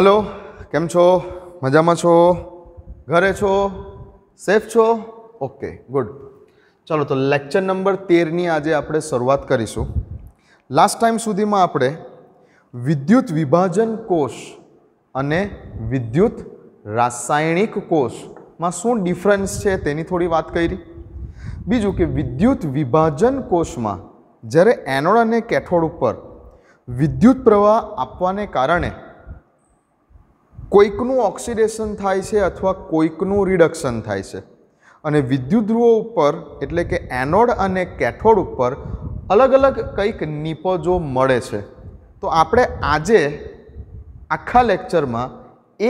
hello કેમ છો મજામાં છો ઘરે છો સેફ છો ઓકે ગુડ ચાલો તો લેક્ચર નંબર તેરની આજે આપણે શરૂઆત કરીશું લાસ્ટ ટાઈમ સુધીમાં આપણે વિદ્યુત વિભાજન કોષ અને વિદ્યુત રાસાયણિક કોષમાં શું ડિફરન્સ છે તેની થોડી વાત કરી બીજું કે વિદ્યુત વિભાજન કોષમાં જ્યારે એનોડ અને કેથોડ ઉપર વિદ્યુત પ્રવાહ આપવાને કારણે કોઈકનું ઓક્સિડેશન થાય છે અથવા કોઈકનું રિડક્શન થાય છે અને વિદ્યુત ધ્રુવો ઉપર એટલે કે એનોડ અને કેથોડ ઉપર અલગ અલગ કંઈક નિપજો મળે છે તો આપણે આજે આખા લેક્ચરમાં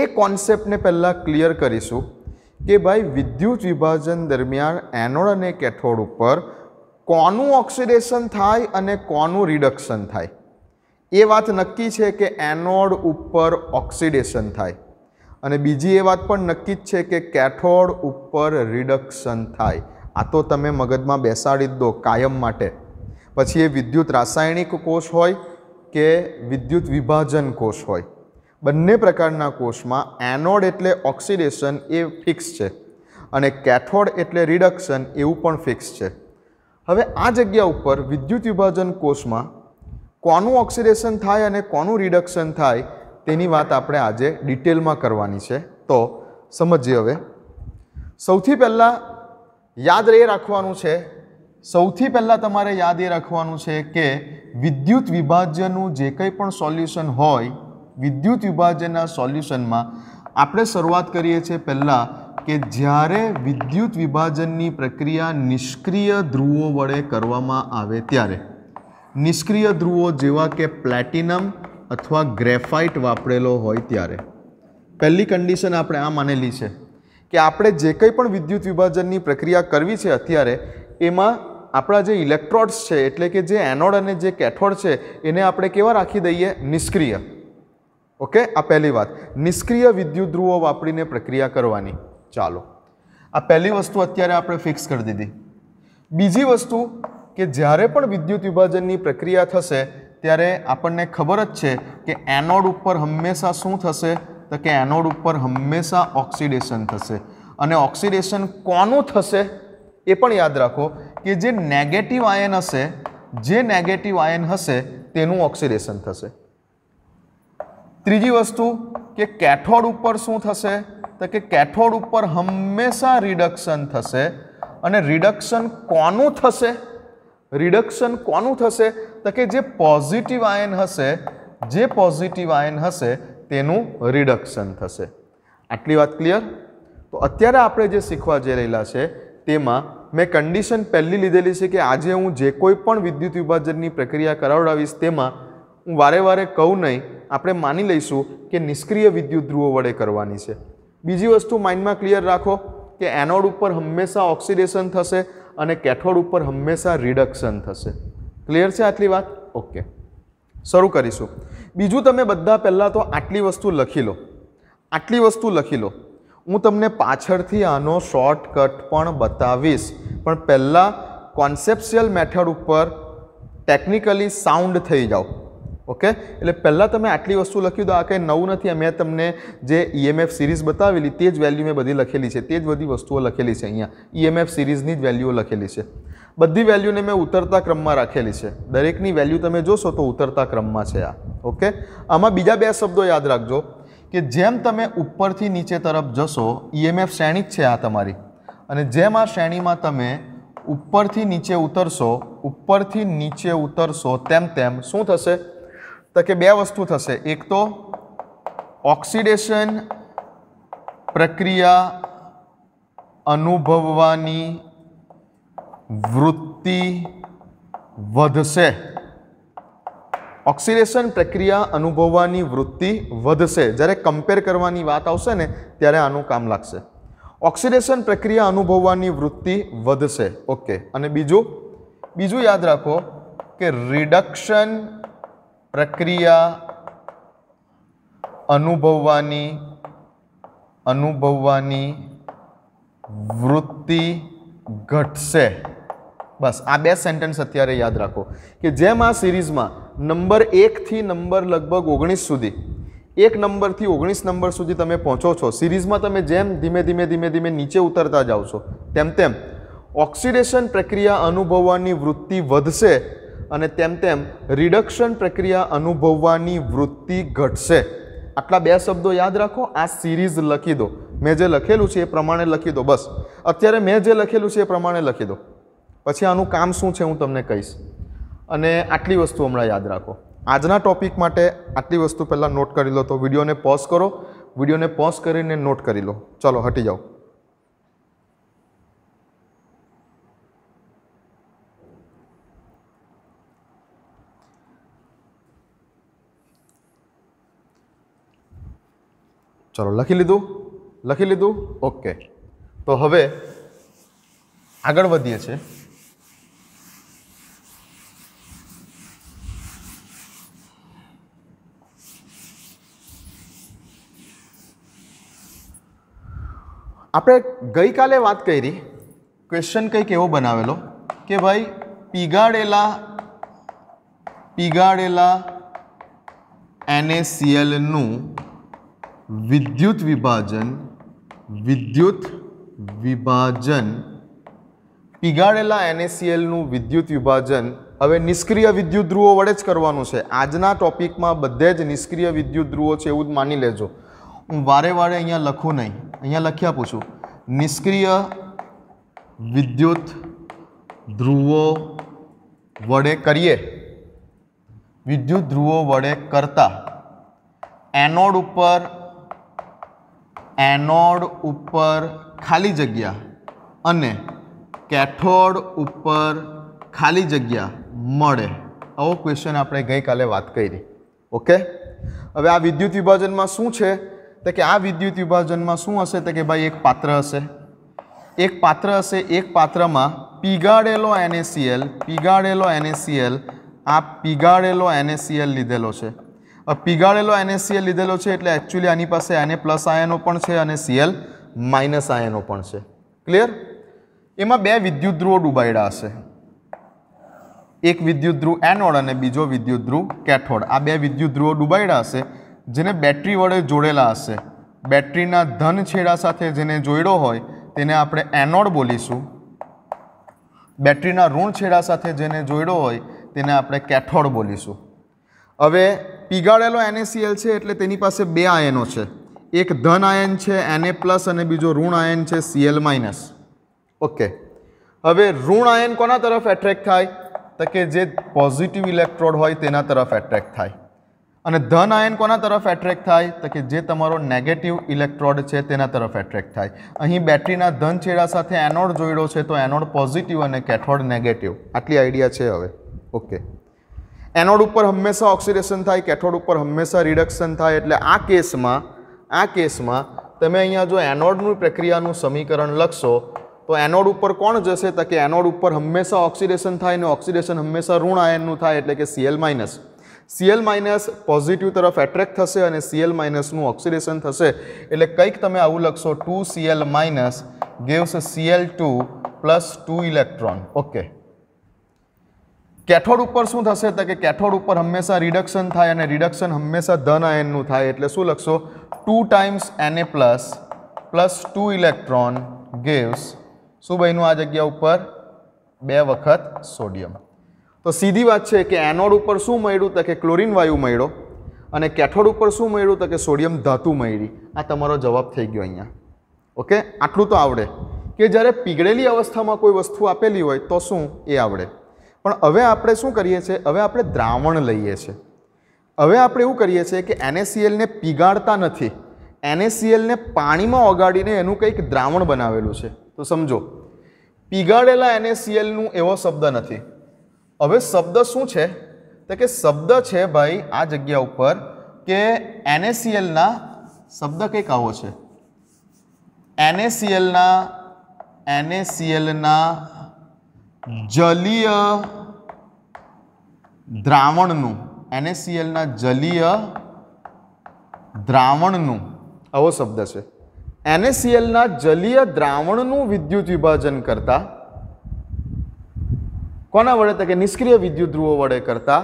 એ કોન્સેપ્ટને પહેલાં ક્લિયર કરીશું કે ભાઈ વિદ્યુત વિભાજન દરમિયાન એનોડ અને કેથોડ ઉપર કોનું ઓક્સિડેશન થાય અને કોનું રિડક્શન થાય એ વાત નક્કી છે કે એનોડ ઉપર ઓક્સિડેશન થાય અને બીજી એ વાત પણ નક્કી જ છે કે કેથોડ ઉપર રિડક્શન થાય આ તો તમે મગજમાં બેસાડી દો કાયમ માટે પછી એ વિદ્યુત રાસાયણિક કોષ હોય કે વિદ્યુત વિભાજન કોષ હોય બંને પ્રકારના કોષમાં એનોડ એટલે ઓક્સિડેશન એ ફિક્સ છે અને કેથોડ એટલે રિડક્શન એવું પણ ફિક્સ છે હવે આ જગ્યા ઉપર વિદ્યુત વિભાજન કોષમાં કોનું ઓક્સિડેશન થાય અને કોનું રિડક્શન થાય તેની વાત આપણે આજે ડિટેલમાં કરવાની છે તો સમજીએ હવે સૌથી પહેલાં યાદ એ રાખવાનું છે સૌથી પહેલાં તમારે યાદ એ રાખવાનું છે કે વિદ્યુત વિભાજ્યનું જે કંઈ પણ સોલ્યુશન હોય વિદ્યુત વિભાજ્યના સોલ્યુશનમાં આપણે શરૂઆત કરીએ છીએ પહેલાં કે જ્યારે વિદ્યુત વિભાજનની પ્રક્રિયા નિષ્ક્રિય ધ્રુવો વડે કરવામાં આવે ત્યારે નિષ્ક્રિય ધ્રુવો જેવા કે પ્લેટિનમ અથવા ગ્રેફાઇટ વાપરેલો હોય ત્યારે પહેલી કન્ડિશન આપણે આ માનેલી છે કે આપણે જે કંઈ પણ વિદ્યુત વિભાજનની પ્રક્રિયા કરવી છે અત્યારે એમાં આપણા જે ઇલેક્ટ્રોડ્સ છે એટલે કે જે એનોડ અને જે કેથોડ છે એને આપણે કેવા રાખી દઈએ નિષ્ક્રિય ઓકે આ પહેલી વાત નિષ્ક્રિય વિદ્યુત ધ્રુવો વાપરીને પ્રક્રિયા કરવાની ચાલો આ પહેલી વસ્તુ અત્યારે આપણે ફિક્સ કરી દીધી બીજી વસ્તુ કે જ્યારે પણ વિદ્યુત વિભાજનની પ્રક્રિયા થશે ત્યારે આપણને ખબર જ છે કે એનોડ ઉપર હંમેશા શું થશે તો કે એનોડ ઉપર હંમેશા ઓક્સિડેશન થશે અને ઓક્સિડેશન કોનું થશે એ પણ યાદ રાખો કે જે નેગેટિવ આયન હશે જે નેગેટિવ આયન હશે તેનું ઓક્સિડેશન થશે ત્રીજી વસ્તુ કે કેથોડ ઉપર શું થશે તો કે કેથોડ ઉપર હંમેશા રિડક્શન થશે અને રિડક્શન કોનું થશે રિડક્શન કોનું થશે તો કે જે પોઝિટિવ આયન હશે જે પોઝિટિવ આયન હશે તેનું રિડક્શન થશે આટલી વાત ક્લિયર તો અત્યારે આપણે જે શીખવા જઈ રહેલા છે તેમાં મેં કન્ડિશન પહેલી લીધેલી છે કે આજે હું જે કોઈ પણ વિદ્યુત વિભાજનની પ્રક્રિયા કરાવડાવીશ તેમાં હું વારે વારે કહું નહીં આપણે માની લઈશું કે નિષ્ક્રિય વિદ્યુત ધ્રુવો વડે કરવાની છે બીજી વસ્તુ માઇન્ડમાં ક્લિયર રાખો કે એનોડ ઉપર હંમેશા ઓક્સિડેશન થશે અને કેથોડ ઉપર હંમેશા રિડક્શન થશે ક્લિયર છે આટલી વાત ઓકે શરૂ કરીશું બીજું તમે બધા પહેલાં તો આટલી વસ્તુ લખી લો આટલી વસ્તુ લખી લો હું તમને પાછળથી આનો શોર્ટકટ પણ બતાવીશ પણ પહેલાં કોન્સેપ્શિયલ મેથડ ઉપર ટેકનિકલી સાઉન્ડ થઈ જાઓ ઓકે એટલે પહેલાં તમે આટલી વસ્તુ લખ્યું તો આ કંઈ નવું નથી મેં તમને જે ઈએમએફ e સિરીઝ બતાવેલી તે જ વેલ્યુ મેં બધી લખેલી છે તે જ બધી વસ્તુઓ લખેલી છે અહીંયા ઈએમએફ e સિરીઝની જ વેલ્યુઓ લખેલી છે બધી વેલ્યુને મેં ઉતરતા ક્રમમાં રાખેલી છે દરેકની વેલ્યુ તમે જોશો તો ઉતરતા ક્રમમાં છે આ ઓકે આમાં બીજા બે શબ્દો યાદ રાખજો કે જેમ તમે ઉપરથી નીચે તરફ જશો ઈએમએફ e શ્રેણી જ છે આ તમારી અને જેમ આ શ્રેણીમાં તમે ઉપરથી નીચે ઉતરશો ઉપરથી નીચે ઉતરશો તેમ તેમ શું થશે તો કે બે વસ્તુ થશે એક તો ઓક્સિડેશન પ્રક્રિયા અનુભવવાની વૃત્તિ વધશે ઓક્સિડેશન પ્રક્રિયા અનુભવવાની વૃત્તિ વધશે જ્યારે કમ્પેર કરવાની વાત આવશે ને ત્યારે આનું કામ લાગશે ઓક્સિડેશન પ્રક્રિયા અનુભવવાની વૃત્તિ વધશે ઓકે અને બીજું બીજું યાદ રાખો કે રિડક્શન પ્રક્રિયા અનુભવવાની અનુભવવાની વૃત્તિ ઘટશે બસ આ બે સેન્ટેન્સ અત્યારે યાદ રાખો કે જેમ આ સિરીઝમાં નંબર એકથી નંબર લગભગ ઓગણીસ સુધી એક નંબરથી ઓગણીસ નંબર સુધી તમે પહોંચો છો સિરીઝમાં તમે જેમ ધીમે ધીમે ધીમે ધીમે નીચે ઉતરતા જાઓ છો તેમ તેમ ઓક્સિડેશન પ્રક્રિયા અનુભવવાની વૃત્તિ વધશે અને તેમ તેમ રિડક્શન પ્રક્રિયા અનુભવવાની વૃત્તિ ઘટશે આટલા બે શબ્દો યાદ રાખો આ સિરીઝ લખી દો મેં જે લખેલું છે એ પ્રમાણે લખી દો બસ અત્યારે મેં જે લખેલું છે એ પ્રમાણે લખી દો પછી આનું કામ શું છે હું તમને કહીશ અને આટલી વસ્તુ હમણાં યાદ રાખો આજના ટોપિક માટે આટલી વસ્તુ પહેલાં નોટ કરી લો તો વિડીયોને પોઝ કરો વિડીયોને પોઝ કરીને નોટ કરી લો ચલો હટી જાઓ ચલો લખી લીધું લખી લીધું ઓકે તો હવે આગળ વધીએ છીએ આપણે ગઈકાલે વાત કરી ક્વેશ્ચન કંઈક એવો બનાવેલો કે ભાઈ પીગાડેલા પીગાડેલા એનએસીએલનું વિદ્યુત વિભાજન વિદ્યુત વિભાજન પીગાળેલા એનએસીએલનું વિદ્યુત વિભાજન હવે નિષ્ક્રિય વિદ્યુત ધ્રુવો વડે જ કરવાનું છે આજના ટોપિકમાં બધે જ નિષ્ક્રિય વિદ્યુત ધ્રુવો છે એવું જ માની લેજો હું વારે વારે અહીંયા લખું નહીં અહીંયા લખ્યા પૂછું નિષ્ક્રિય વિદ્યુત ધ્રુવો વડે કરીએ વિદ્યુત ધ્રુવો વડે કરતા એનોડ ઉપર એનોડ ઉપર ખાલી જગ્યા અને કેથોડ ઉપર ખાલી જગ્યા મળે આવો ક્વેશ્ચન આપણે ગઈકાલે વાત કરી ઓકે હવે આ વિદ્યુત વિભાજનમાં શું છે તો કે આ વિદ્યુત વિભાજનમાં શું હશે તો કે ભાઈ એક પાત્ર હશે એક પાત્ર હશે એક પાત્રમાં પીગાડેલો એનએસીએલ પીગાડેલો એનએસીએલ આ પીગાડેલો એનએસીએલ લીધેલો છે પીગાળેલો એનએસીએલ લીધેલો છે એટલે એકચ્યુઅલી આની પાસે એને પ્લસ આયનો પણ છે અને સીએલ માઇનસ આયનો પણ છે ક્લિયર એમાં બે વિદ્યુત ધ્રુવો ડૂબાયેલા હશે એક વિદ્યુત ધ્રુવ એનોડ અને બીજો વિદ્યુત ધ્રુવ કેથોડ આ બે વિદ્યુત ધ્રુવો ડૂબાયેલા હશે જેને બેટરી વડે જોડેલા હશે બેટરીના ધન છેડા સાથે જેને જોડ્યો હોય તેને આપણે એનોડ બોલીશું બેટરીના ઋણ છેડા સાથે જેને જોડ્યો હોય તેને આપણે કેથોડ બોલીશું હવે પીગાળેલો એનએસીએલ છે એટલે તેની પાસે બે આયનો છે એક ધન આયન છે એનએ પ્લસ અને બીજો ઋણ આયન છે સીએલ માઇનસ ઓકે હવે ઋણ આયન કોના તરફ એટ્રેક્ટ થાય તો કે જે પોઝિટિવ ઇલેક્ટ્રોડ હોય તેના તરફ એટ્રેક્ટ થાય અને ધન આયન કોના તરફ એટ્રેક્ટ થાય તો કે જે તમારો નેગેટિવ ઇલેક્ટ્રોડ છે તેના તરફ એટ્રેક્ટ થાય અહીં બેટરીના ધન છેડા સાથે એનોડ જોડ્યો છે તો એનોડ પોઝિટિવ અને કેથોડ નેગેટિવ આટલી આઈડિયા છે હવે ઓકે એનોડ ઉપર હંમેશા ઓક્સિડેશન થાય કેથોડ ઉપર હંમેશા રિડક્શન થાય એટલે આ કેસમાં આ કેસમાં તમે અહીંયા જો એનોડનું પ્રક્રિયાનું સમીકરણ લખશો તો એનોડ ઉપર કોણ જશે તો કે એનોડ ઉપર હંમેશા ઓક્સિડેશન થાય અને ઓક્સિડેશન હંમેશા ઋણ આયનનું થાય એટલે કે CL minus CL minus positive તરફ એટ્રેક્ટ થશે અને સીએલ માઇનસનું ઓક્સિડેશન થશે એટલે કંઈક તમે આવું લખશો two CL minus gives CL two plus two electron okay cathode ઉપર શું થશે તો કે કેથોડ ઉપર હંમેશા રિડક્શન થાય અને રિડક્શન હંમેશા ધન આયનનું થાય એટલે શું લખશો ટુ ટાઈમ્સ એને plus plus two electron gives શું બન્યું આ જગ્યા ઉપર બે વખત સોડિયમ તો સીધી વાત છે કે એનોડ ઉપર શું મળ્યું તો કે ક્લોરિન વાયુ મળ્યો અને કેથોડ ઉપર શું મળ્યું તો કે સોડિયમ ધાતુ મળી આ તમારો જવાબ થઈ ગયો અહીંયા ઓકે આટલું તો આવડે કે જ્યારે પીગળેલી અવસ્થામાં કોઈ વસ્તુ આપેલી હોય તો શું એ આવડે પણ હવે આપણે શું કરીએ છીએ હવે આપણે દ્રાવણ લઈએ છીએ હવે આપણે એવું કરીએ છીએ કે એનએસીએલને પીગાડતા નથી એનએસીએલને પાણીમાં ઓગાડીને એનું કંઈક દ્રાવણ બનાવેલું છે તો સમજો પીગાળેલા એનએસીએલનું એવો શબ્દ નથી હવે શબ્દ શું છે તો કે શબ્દ છે ભાઈ આ જગ્યા ઉપર કે એનએસીએલના શબ્દ કંઈક આવો છે એનએસીએલના એનએસીએલના જલીય દ્રાવણનું એનએસસીએલના જલીય દ્રાવણનું આવો શબ્દ છે એનએસસીએલના જલીય દ્રાવણનું વિદ્યુત વિભાજન કરતા કોના વડે તો કે નિષ્ક્રિય વિદ્યુત ધ્રુવો વડે કરતા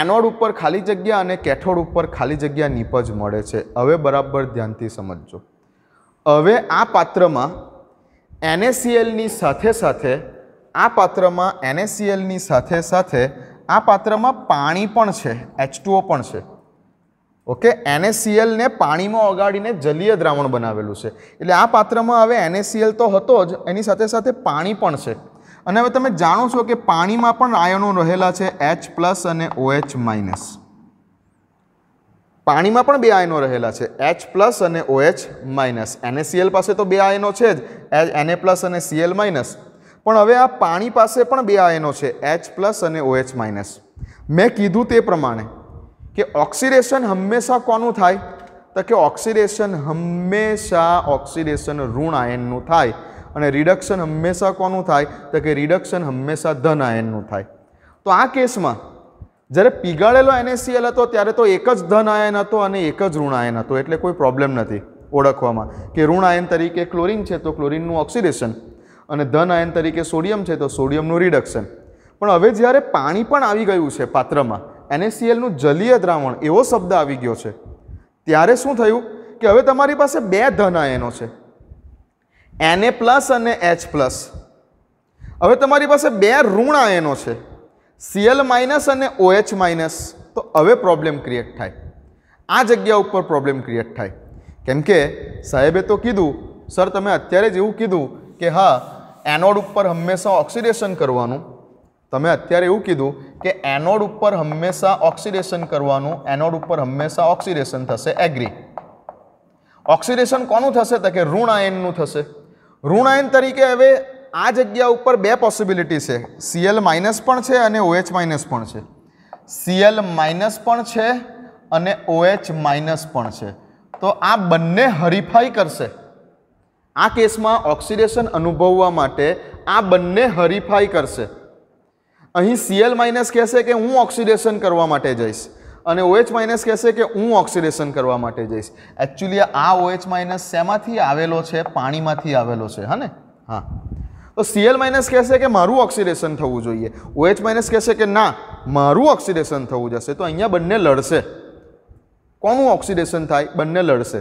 એનોડ ઉપર ખાલી જગ્યા અને કેથોડ ઉપર ખાલી જગ્યા નિપજ મળે છે હવે બરાબર ધ્યાનથી સમજજો હવે આ પાત્રમાં એનએસસીએલની સાથે સાથે આ પાત્રમાં એનએસસીએલની સાથે સાથે આ પાત્રમાં પાણી પણ છે એચ પણ છે ઓકે એનએસસીએલને પાણીમાં ઓગાળીને જલીય દ્રાવણ બનાવેલું છે એટલે આ પાત્રમાં હવે એનએસસીએલ તો હતો જ એની સાથે સાથે પાણી પણ છે અને હવે તમે જાણો છો કે પાણીમાં પણ આયનો રહેલા છે એચ પ્લસ અને ઓએચ માઇનસ પાણીમાં પણ બે આયનો રહેલા છે એચ પ્લસ અને ઓએચ માઇનસ એનએસસીએલ પાસે તો બે આયનો છે જ એચ એનએ પ્લસ અને સીએલ માઇનસ પણ હવે આ પાણી પાસે પણ બે આયનો છે એચ પ્લસ અને ઓએચ માઇનસ મેં કીધું તે પ્રમાણે કે ઓક્સિડેશન હંમેશા કોનું થાય તો કે ઓક્સિડેશન હંમેશા ઓક્સિડેશન ઋણ આયનનું થાય અને રિડક્શન હંમેશા કોનું થાય તો કે રિડક્શન હંમેશા ધન આયનનું થાય તો આ કેસમાં જ્યારે પીગાળેલો એનએસીએલ હતો ત્યારે તો એક જ ધન આયન હતો અને એક જ ઋણ આયન હતો એટલે કોઈ પ્રોબ્લેમ નથી ઓળખવામાં કે ઋણ આયન તરીકે ક્લોરિન છે તો ક્લોરિનનું ઓક્સિડેશન અને ધન આયન તરીકે સોડિયમ છે તો સોડિયમનું રિડક્શન પણ હવે જ્યારે પાણી પણ આવી ગયું છે પાત્રમાં એનએસીએલનું જલીય દ્રાવણ એવો શબ્દ આવી ગયો છે ત્યારે શું થયું કે હવે તમારી પાસે બે ધન આયનો છે એનએ પ્લસ અને એચ પ્લસ હવે તમારી પાસે બે ઋણ આયનો છે સીએલ માઇનસ અને ઓએચ માઇનસ તો હવે પ્રોબ્લેમ ક્રિએટ થાય આ જગ્યા ઉપર પ્રોબ્લેમ ક્રિએટ થાય કેમ કે સાહેબે તો કીધું સર તમે અત્યારે જ એવું કીધું કે હા એનોડ ઉપર હંમેશા ઓક્સિડેશન કરવાનું તમે અત્યારે એવું કીધું કે એનોડ ઉપર હંમેશા ઓક્સિડેશન કરવાનું એનોડ ઉપર હંમેશા ઓક્સિડેશન થશે એગ્રી ઓક્સિડેશન કોનું થશે તો કે ઋણ આયનનું થશે ઋણ આયન તરીકે હવે આ જગ્યા ઉપર બે પોસિબિલિટી છે સીએલ માઇનસ પણ છે અને ઓએચ OH માઇનસ પણ છે સીએલ માઇનસ પણ છે અને ઓએચ OH માઇનસ પણ છે તો આ બંને હરીફાઈ કરશે આ કેસમાં ઓક્સિડેશન અનુભવવા માટે આ બંને હરીફાઈ કરશે અહીં સીએલ માઇનસ કહેશે કે હું ઓક્સિડેશન કરવા માટે જઈશ અને ઓએચ OH માઇનસ કહેશે કે હું ઓક્સિડેશન કરવા માટે જઈશ એકચ્યુઅલી આ ઓએચ OH માઇનસ શેમાંથી આવેલો છે પાણીમાંથી આવેલો છે હા ને હા તો સીએલ માઇનસ કહેશે કે મારું ઓક્સિડેશન થવું જોઈએ ઓએચ OH માઇનસ કહેશે કે ના મારું ઓક્સિડેશન થવું જશે તો અહીંયા બંને લડશે કોનું ઓક્સિડેશન થાય બંને લડશે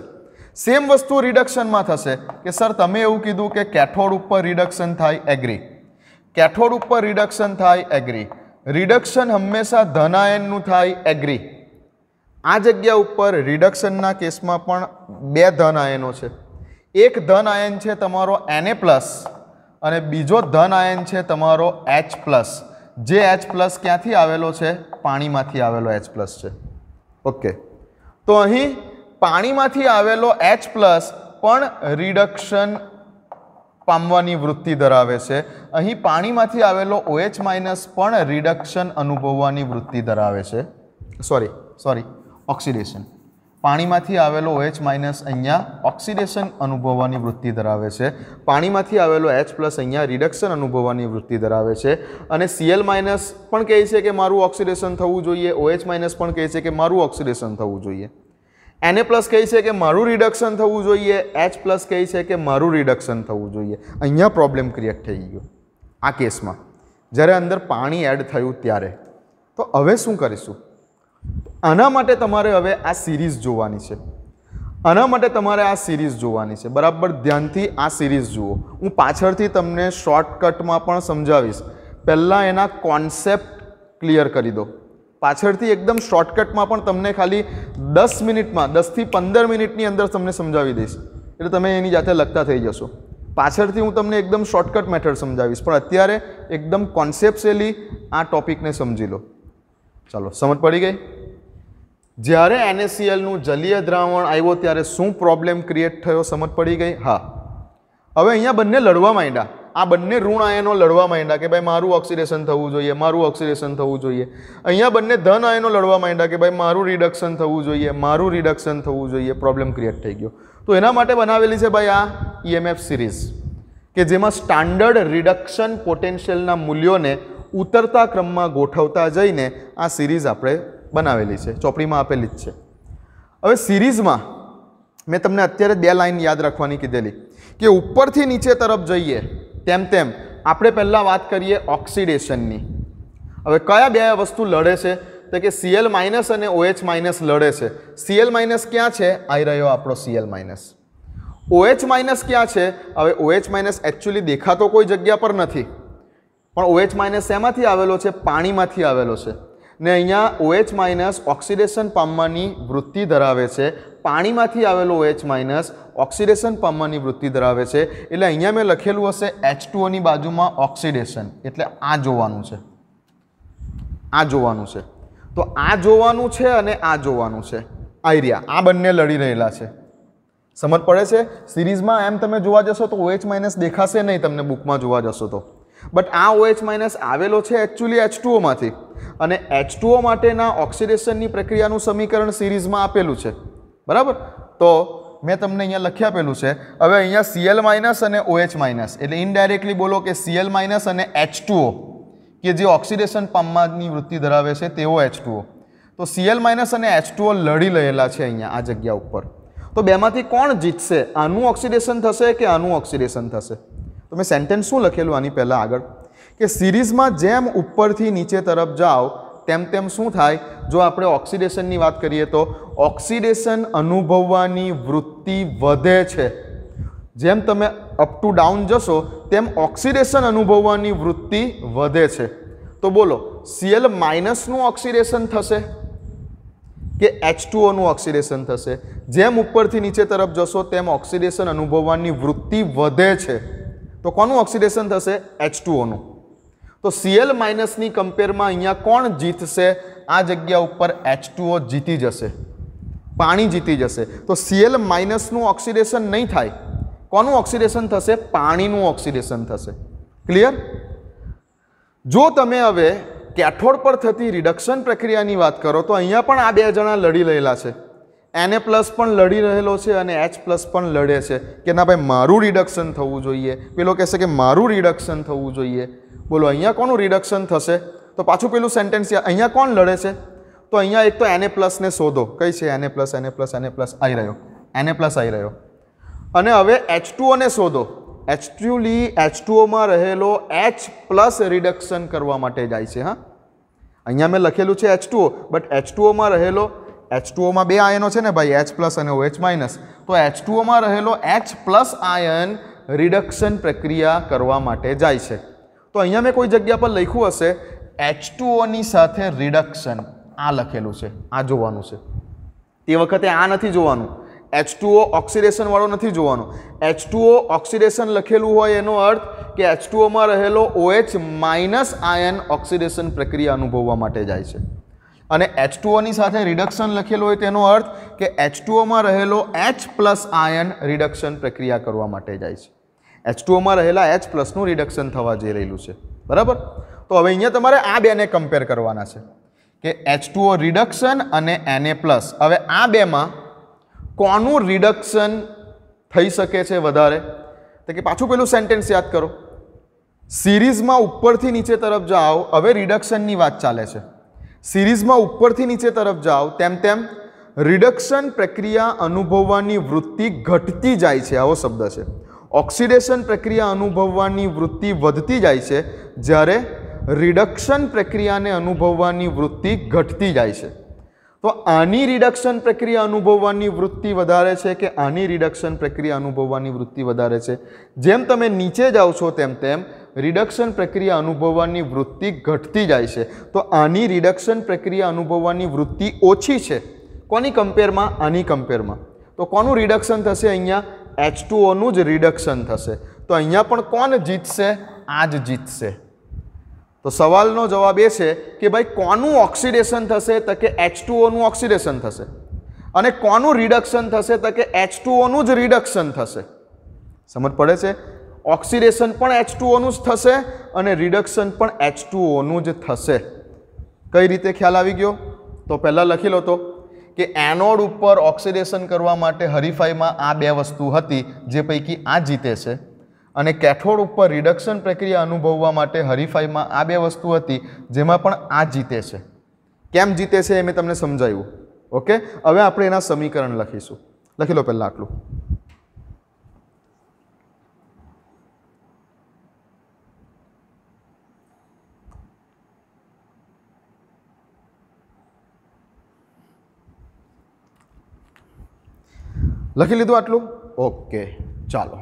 સેમ વસ્તુ રિડક્શનમાં થશે કે સર તમે એવું કીધું કે કેથોડ ઉપર રિડક્શન થાય એગ્રી કેથોડ ઉપર રિડક્શન થાય એગ્રી રિડક્શન હંમેશા ધનાયનનું થાય એગ્રી આ જગ્યા ઉપર રિડક્શનના કેસમાં પણ બે ધન આયનો છે એક ધન આયન છે તમારો એનએ પ્લસ અને બીજો ધન આયન છે તમારો એચ પ્લસ જે એચ પ્લસ ક્યાંથી આવેલો છે પાણીમાંથી આવેલો એચ પ્લસ છે ઓકે તો અહીં પાણીમાંથી આવેલો એચ પ્લસ પણ રિડક્શન પામવાની વૃત્તિ ધરાવે છે અહીં પાણીમાંથી આવેલો ઓએચ OH માઇનસ પણ રિડક્શન અનુભવવાની વૃત્તિ ધરાવે છે સોરી સોરી ઓક્સિડેશન પાણીમાંથી આવેલો ઓએચ OH માઇનસ અહીંયા ઓક્સિડેશન અનુભવવાની વૃત્તિ ધરાવે છે પાણીમાંથી આવેલો એચ પ્લસ અહીંયા રિડક્શન અનુભવવાની વૃત્તિ ધરાવે છે અને સીએલ માઇનસ પણ કહે છે કે મારું ઓક્સિડેશન થવું જોઈએ ઓએચ OH માઇનસ પણ કહે છે કે મારું ઓક્સિડેશન થવું જોઈએ એને પ્લસ કહે છે કે મારું રિડક્શન થવું જોઈએ એચ પ્લસ કહે છે કે મારું રિડક્શન થવું જોઈએ અહીંયા પ્રોબ્લેમ ક્રિએટ થઈ ગયો આ કેસમાં જ્યારે અંદર પાણી એડ થયું ત્યારે તો હવે શું કરીશું આના માટે તમારે હવે આ સિરીઝ જોવાની છે આના માટે તમારે આ સિરીઝ જોવાની છે બરાબર ધ્યાનથી આ સિરીઝ જુઓ હું પાછળથી તમને શોર્ટકટમાં પણ સમજાવીશ પહેલાં એના કોન્સેપ્ટ ક્લિયર કરી દો પાછળથી એકદમ શોર્ટકટમાં પણ તમને ખાલી દસ મિનિટમાં દસથી પંદર મિનિટની અંદર તમને સમજાવી દઈશ એટલે તમે એની જાતે લખતા થઈ જશો પાછળથી હું તમને એકદમ શોર્ટકટ મેથડ સમજાવીશ પણ અત્યારે એકદમ કોન્સેપ્ટલી આ ટોપિકને સમજી લો ચાલો સમજ પડી ગઈ જ્યારે એનએસીએલનું જલીય દ્રાવણ આવ્યો ત્યારે શું પ્રોબ્લેમ ક્રિએટ થયો સમજ પડી ગઈ હા હવે અહીંયા બંને લડવા માંડ્યા આ બંને ઋણ આયનો લડવા માંડ્યા કે ભાઈ મારું ઓક્સિડેશન થવું જોઈએ મારું ઓક્સિડેશન થવું જોઈએ અહીંયા બંને ધન આયનો લડવા માંડ્યા કે ભાઈ મારું રિડક્શન થવું જોઈએ મારું રિડક્શન થવું જોઈએ પ્રોબ્લેમ ક્રિએટ થઈ ગયો તો એના માટે બનાવેલી છે ભાઈ આ ઈએમએફ e સિરીઝ કે જેમાં સ્ટાન્ડર્ડ રિડક્શન પોટેન્શિયલના મૂલ્યોને ઉતરતા ક્રમમાં ગોઠવતા જઈને આ સિરીઝ આપણે બનાવેલી છે ચોપડીમાં આપેલી જ છે હવે સિરીઝમાં મેં તમને અત્યારે બે લાઇન યાદ રાખવાની કીધેલી કે ઉપરથી નીચે તરફ જઈએ તેમ તેમ આપણે પહેલાં વાત કરીએ ઓક્સિડેશનની હવે કયા બે વસ્તુ લડે છે તો કે સીએલ માઇનસ અને ઓએચ માઇનસ લડે છે સીએલ માઇનસ ક્યાં છે આવી રહ્યો આપણો સીએલ માઇનસ ઓએચ માઇનસ ક્યાં છે હવે ઓએચ માઇનસ એકચ્યુઅલી દેખાતો કોઈ જગ્યા પર નથી પણ ઓએચ માઇનસ શેમાંથી આવેલો છે પાણીમાંથી આવેલો છે ને અહીંયા ઓએચ માઇનસ ઓક્સિડેશન પામવાની વૃત્તિ ધરાવે છે પાણીમાંથી આવેલું ઓએચ માઇનસ ઓક્સિડેશન પામવાની વૃત્તિ ધરાવે છે એટલે અહીંયા મેં લખેલું હશે એચ ટુઓની બાજુમાં ઓક્સિડેશન એટલે આ જોવાનું છે આ જોવાનું છે તો આ જોવાનું છે અને આ જોવાનું છે આઈરિયા આ બંને લડી રહેલા છે સમજ પડે છે સિરીઝમાં એમ તમે જોવા જશો તો ઓએચ માઇનસ દેખાશે નહીં તમને બુકમાં જોવા જશો તો બટ આ ઓએચ માઇનસ આવેલો છે એકચ્યુઅલી એચ ટુઓમાંથી અને એચ ટુઓ માટેના ઓક્સિડેશનની પ્રક્રિયાનું સમીકરણ સિરીઝમાં આપેલું છે બરાબર તો મેં તમને અહીંયા લખી આપેલું છે હવે અહીંયા સીએલ માઇનસ અને ઓએચ માઇનસ એટલે ઇનડાયરેક્ટલી બોલો કે સીએલ માઇનસ અને એચ ટુઓ કે જે ઓક્સિડેશન પામવાની વૃત્તિ ધરાવે છે તેઓ એચ તો સીએલ માઇનસ અને એચ લડી લેલા છે અહીંયા આ જગ્યા ઉપર તો બેમાંથી કોણ જીતશે આનું ઓક્સિડેશન થશે કે આનું ઓક્સિડેશન થશે તો મેં સેન્ટેન્સ શું લખેલું આની પહેલાં આગળ કે સિરીઝમાં જેમ ઉપરથી નીચે તરફ જાઓ તેમ તેમ શું થાય જો આપણે ઓક્સિડેશનની વાત કરીએ તો ઓક્સિડેશન અનુભવવાની વૃત્તિ વધે છે જેમ તમે અપ ટુ ડાઉન જશો તેમ ઓક્સિડેશન અનુભવવાની વૃત્તિ વધે છે તો બોલો સીએલ માઇનસનું ઓક્સિડેશન થશે કે એચ ટુઓનું ઓક્સિડેશન થશે જેમ ઉપરથી નીચે તરફ જશો તેમ ઓક્સિડેશન અનુભવવાની વૃત્તિ વધે છે તો કોનું ઓક્સિડેશન થશે એચ ટુઓનું તો સીએલ માઇનસની કમ્પેરમાં અહીંયા કોણ જીતશે આ જગ્યા ઉપર એચ જીતી જશે પાણી જીતી જશે તો સીએલ માઇનસનું ઓક્સિડેશન નહીં થાય કોનું ઓક્સિડેશન થશે પાણીનું ઓક્સિડેશન થશે ક્લિયર જો તમે હવે કેથોડ પર થતી રિડક્શન પ્રક્રિયાની વાત કરો તો અહીંયા પણ આ બે જણા લડી રહેલા છે એને પ્લસ પણ લડી રહેલો છે અને એચ પ્લસ પણ લડે છે કે ના ભાઈ મારું રિડક્શન થવું જોઈએ પેલો કહેશે કે મારું રિડક્શન થવું જોઈએ બોલો અહીંયા કોનું રિડક્શન થશે તો પાછું પેલું સેન્ટેન્સ અહીંયા કોણ લડે છે તો અહીંયા એક તો એને પ્લસને શોધો કઈ છે એને પ્લસ એને પ્લસ એને પ્લસ આવી રહ્યો એને પ્લસ આવી રહ્યો અને હવે એચ ટુઓને શોધો એચટ્યુલી એચ ટુઓમાં રહેલો એચ પ્લસ રિડક્શન કરવા માટે જાય છે હા અહીંયા મેં લખેલું છે એચ ટુઓ બટ એચ ટુઓમાં રહેલો એચ ટુઓમાં બે આયનો છે ને ભાઈ એચ પ્લસ અને ઓ એચ માઇનસ તો એચ ટુઓમાં રહેલો એચ પ્લસ આયન રિડક્શન પ્રક્રિયા કરવા માટે જાય છે તો અહીંયા મેં કોઈ જગ્યા પર લખ્યું હશે એચ ટુઓની સાથે રિડક્શન આ લખેલું છે આ જોવાનું છે તે વખતે આ નથી જોવાનું એચ ટુઓ ઓક્સિડેશનવાળો નથી જોવાનો એચ ટુઓ ઓક્સિડેશન લખેલું હોય એનો અર્થ કે એચ ટુઓમાં રહેલો ઓએચ માઇનસ આયન ઓક્સિડેશન પ્રક્રિયા અનુભવવા માટે જાય છે અને એચ ટુઓની સાથે રિડક્શન લખેલું હોય તેનો અર્થ કે એચ ટુઓમાં રહેલો એચ પ્લસ આયન રિડક્શન પ્રક્રિયા કરવા માટે જાય છે એચ ટુઓમાં રહેલા એચ પ્લસનું રિડક્શન થવા જઈ રહેલું છે બરાબર તો હવે અહીંયા તમારે આ બેને કમ્પેર કરવાના છે કે એચ ટુઓ રિડક્શન અને એને પ્લસ હવે આ બેમાં કોનું રિડક્શન થઈ શકે છે વધારે તો કે પાછું પેલું સેન્ટેન્સ યાદ કરો સિરીઝમાં ઉપરથી નીચે તરફ જાઓ હવે રિડક્શનની વાત ચાલે છે સિરીઝમાં ઉપરથી નીચે તરફ જાઓ તેમ તેમ રિડક્શન પ્રક્રિયા અનુભવવાની વૃત્તિ ઘટતી જાય છે આવો શબ્દ છે ઓક્સિડેશન પ્રક્રિયા અનુભવવાની વૃત્તિ વધતી જાય છે જ્યારે રિડક્શન પ્રક્રિયાને અનુભવવાની વૃત્તિ ઘટતી જાય છે તો આની રિડક્શન પ્રક્રિયા અનુભવવાની વૃત્તિ વધારે છે કે આની રિડક્શન પ્રક્રિયા અનુભવવાની વૃત્તિ વધારે છે જેમ તમે નીચે જાઓ છો તેમ તેમ રિડક્શન પ્રક્રિયા અનુભવવાની વૃત્તિ ઘટતી જાય છે તો આની રિડક્શન પ્રક્રિયા અનુભવવાની વૃત્તિ ઓછી છે કોની કમ્પેરમાં આની કમ્પેરમાં તો કોનું રિડક્શન થશે અહીંયા એચ ટુઓનું જ રિડક્શન થશે તો અહીંયા પણ કોણ જીતશે આ જ જીતશે તો સવાલનો જવાબ એ છે કે ભાઈ કોનું ઓક્સિડેશન થશે તો કે એચ ટુઓનું ઓક્સિડેશન થશે અને કોનું રિડક્શન થશે તો કે એચ ટુઓનું જ રિડક્શન થશે સમજ પડે છે ઓક્સિડેશન પણ એચ ટુઓનું જ થશે અને રિડક્શન પણ એચ ટુઓનું જ થશે કઈ રીતે ખ્યાલ આવી ગયો તો પહેલાં લખી લો તો કે એનોડ ઉપર ઓક્સિડેશન કરવા માટે હરીફાઈમાં આ બે વસ્તુ હતી જે પૈકી આ જીતે છે અને કેથોડ ઉપર રિડક્શન પ્રક્રિયા અનુભવવા માટે હરીફાઈમાં આ બે વસ્તુ હતી જેમાં પણ આ જીતે છે કેમ જીતે છે એ મેં તમને સમજાવ્યું ઓકે હવે આપણે એના સમીકરણ લખીશું લખી લો પહેલાં આટલું લખી લીધું આટલું ઓકે ચાલો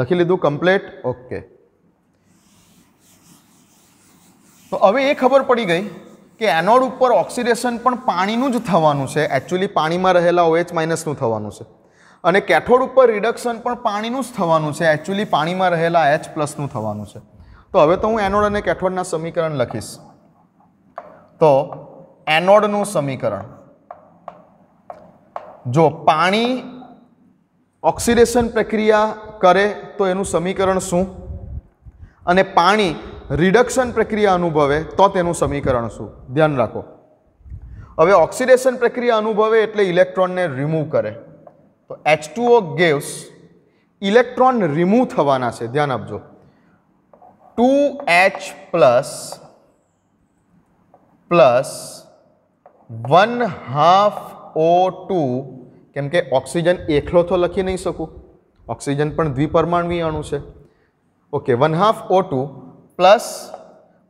લખી લીધું કમ્પ્લેટ ઓકે તો હવે એ ખબર પડી ગઈ કે એનોડ ઉપર ઓક્સિડેશન પણ પાણીનું જ થવાનું છે એકચ્યુઅલી પાણીમાં રહેલા ઓએચ માઇનસનું થવાનું છે અને કેથોડ ઉપર રિડક્શન પણ પાણીનું જ થવાનું છે એકચ્યુઅલી પાણીમાં રહેલા એચ પ્લસનું થવાનું છે તો હવે તો હું એનોડ અને કેથોડના સમીકરણ લખીશ તો એનોડનું સમીકરણ જો પાણી ઓક્સિડેશન પ્રક્રિયા કરે તો એનું સમીકરણ શું અને પાણી રિડક્શન પ્રક્રિયા અનુભવે તો તેનું સમીકરણ શું ધ્યાન રાખો હવે ઓક્સિડેશન પ્રક્રિયા અનુભવે એટલે ઇલેક્ટ્રોનને રિમૂવ કરે તો H two O gives electron remove થવાના છે ધ્યાન આપજો two H plus plus one half O two કેમ કે ઓક્સિજન એકલો તો લખી નહીં શકું ઓક્સિજન પણ દ્વિપરમાણવી અણુ છે okay one half O two plus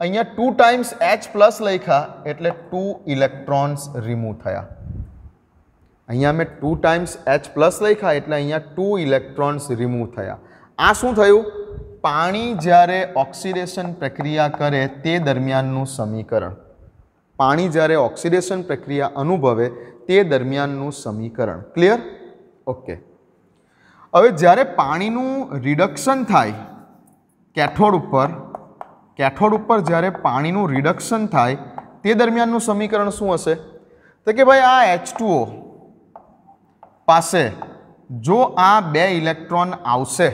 અહીંયા ટુ ટાઈમ્સ એચ પ્લસ લખ્યા એટલે ટુ ઇલેક્ટ્રોન્સ રિમૂવ થયા અહીંયા મેં ટુ ટાઈમ્સ એચ પ્લસ લખ્યા એટલે અહીંયા ટુ ઇલેક્ટ્રોન્સ રિમૂવ થયા આ શું થયું પાણી જ્યારે ઓક્સિડેશન પ્રક્રિયા કરે તે દરમિયાનનું સમીકરણ પાણી જ્યારે ઓક્સિડેશન પ્રક્રિયા અનુભવે તે દરમિયાનનું સમીકરણ ક્લિયર ઓકે હવે જ્યારે પાણીનું રિડક્શન થાય કેથોડ ઉપર કેથોડ ઉપર જ્યારે પાણીનું રિડક્શન થાય તે દરમિયાનનું સમીકરણ શું હશે તો કે ભાઈ આ એચ પાસે જો આ બે ઇલેક્ટ્રોન આવશે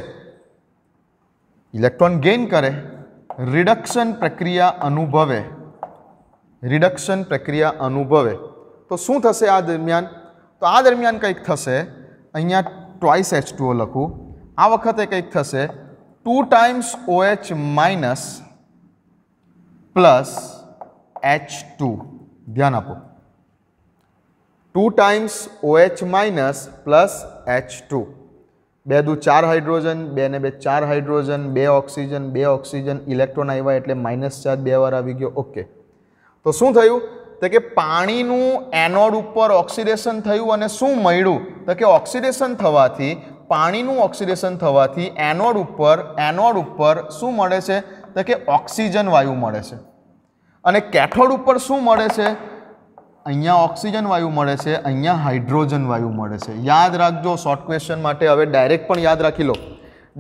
ઇલેક્ટ્રોન ગેઇન કરે રિડક્શન પ્રક્રિયા અનુભવે રિડક્શન પ્રક્રિયા અનુભવે તો શું થશે આ દરમિયાન તો આ દરમિયાન કંઈક થશે અહીંયા ટ્વાઇસ એચ ટુઓ લખું આ વખતે કંઈક થશે two times OH minus plus H two ધ્યાન આપો two times OH minus plus H two બે દુ ચાર હાઇડ્રોજન બે ને બે ચાર હાઇડ્રોજન બે ઓક્સિજન બે ઓક્સિજન ઇલેક્ટ્રોન આવ્યા એટલે માઇનસ ચાર બે વાર આવી ગયો ઓકે તો શું થયું તો કે પાણીનું એનોડ ઉપર ઓક્સિડેશન થયું અને શું મળ્યું તો કે ઓક્સિડેશન થવાથી પાણીનું ઓક્સિડેશન થવાથી એનોડ ઉપર એનોડ ઉપર શું મળે છે તો કે ઓક્સિજન વાયુ મળે છે અને કેથોડ ઉપર શું મળે છે અહીંયા ઓક્સિજન વાયુ મળે છે અહીંયા હાઇડ્રોજન વાયુ મળે છે યાદ રાખજો શોર્ટ ક્વેશ્ચન માટે હવે ડાયરેક્ટ પણ યાદ રાખી લો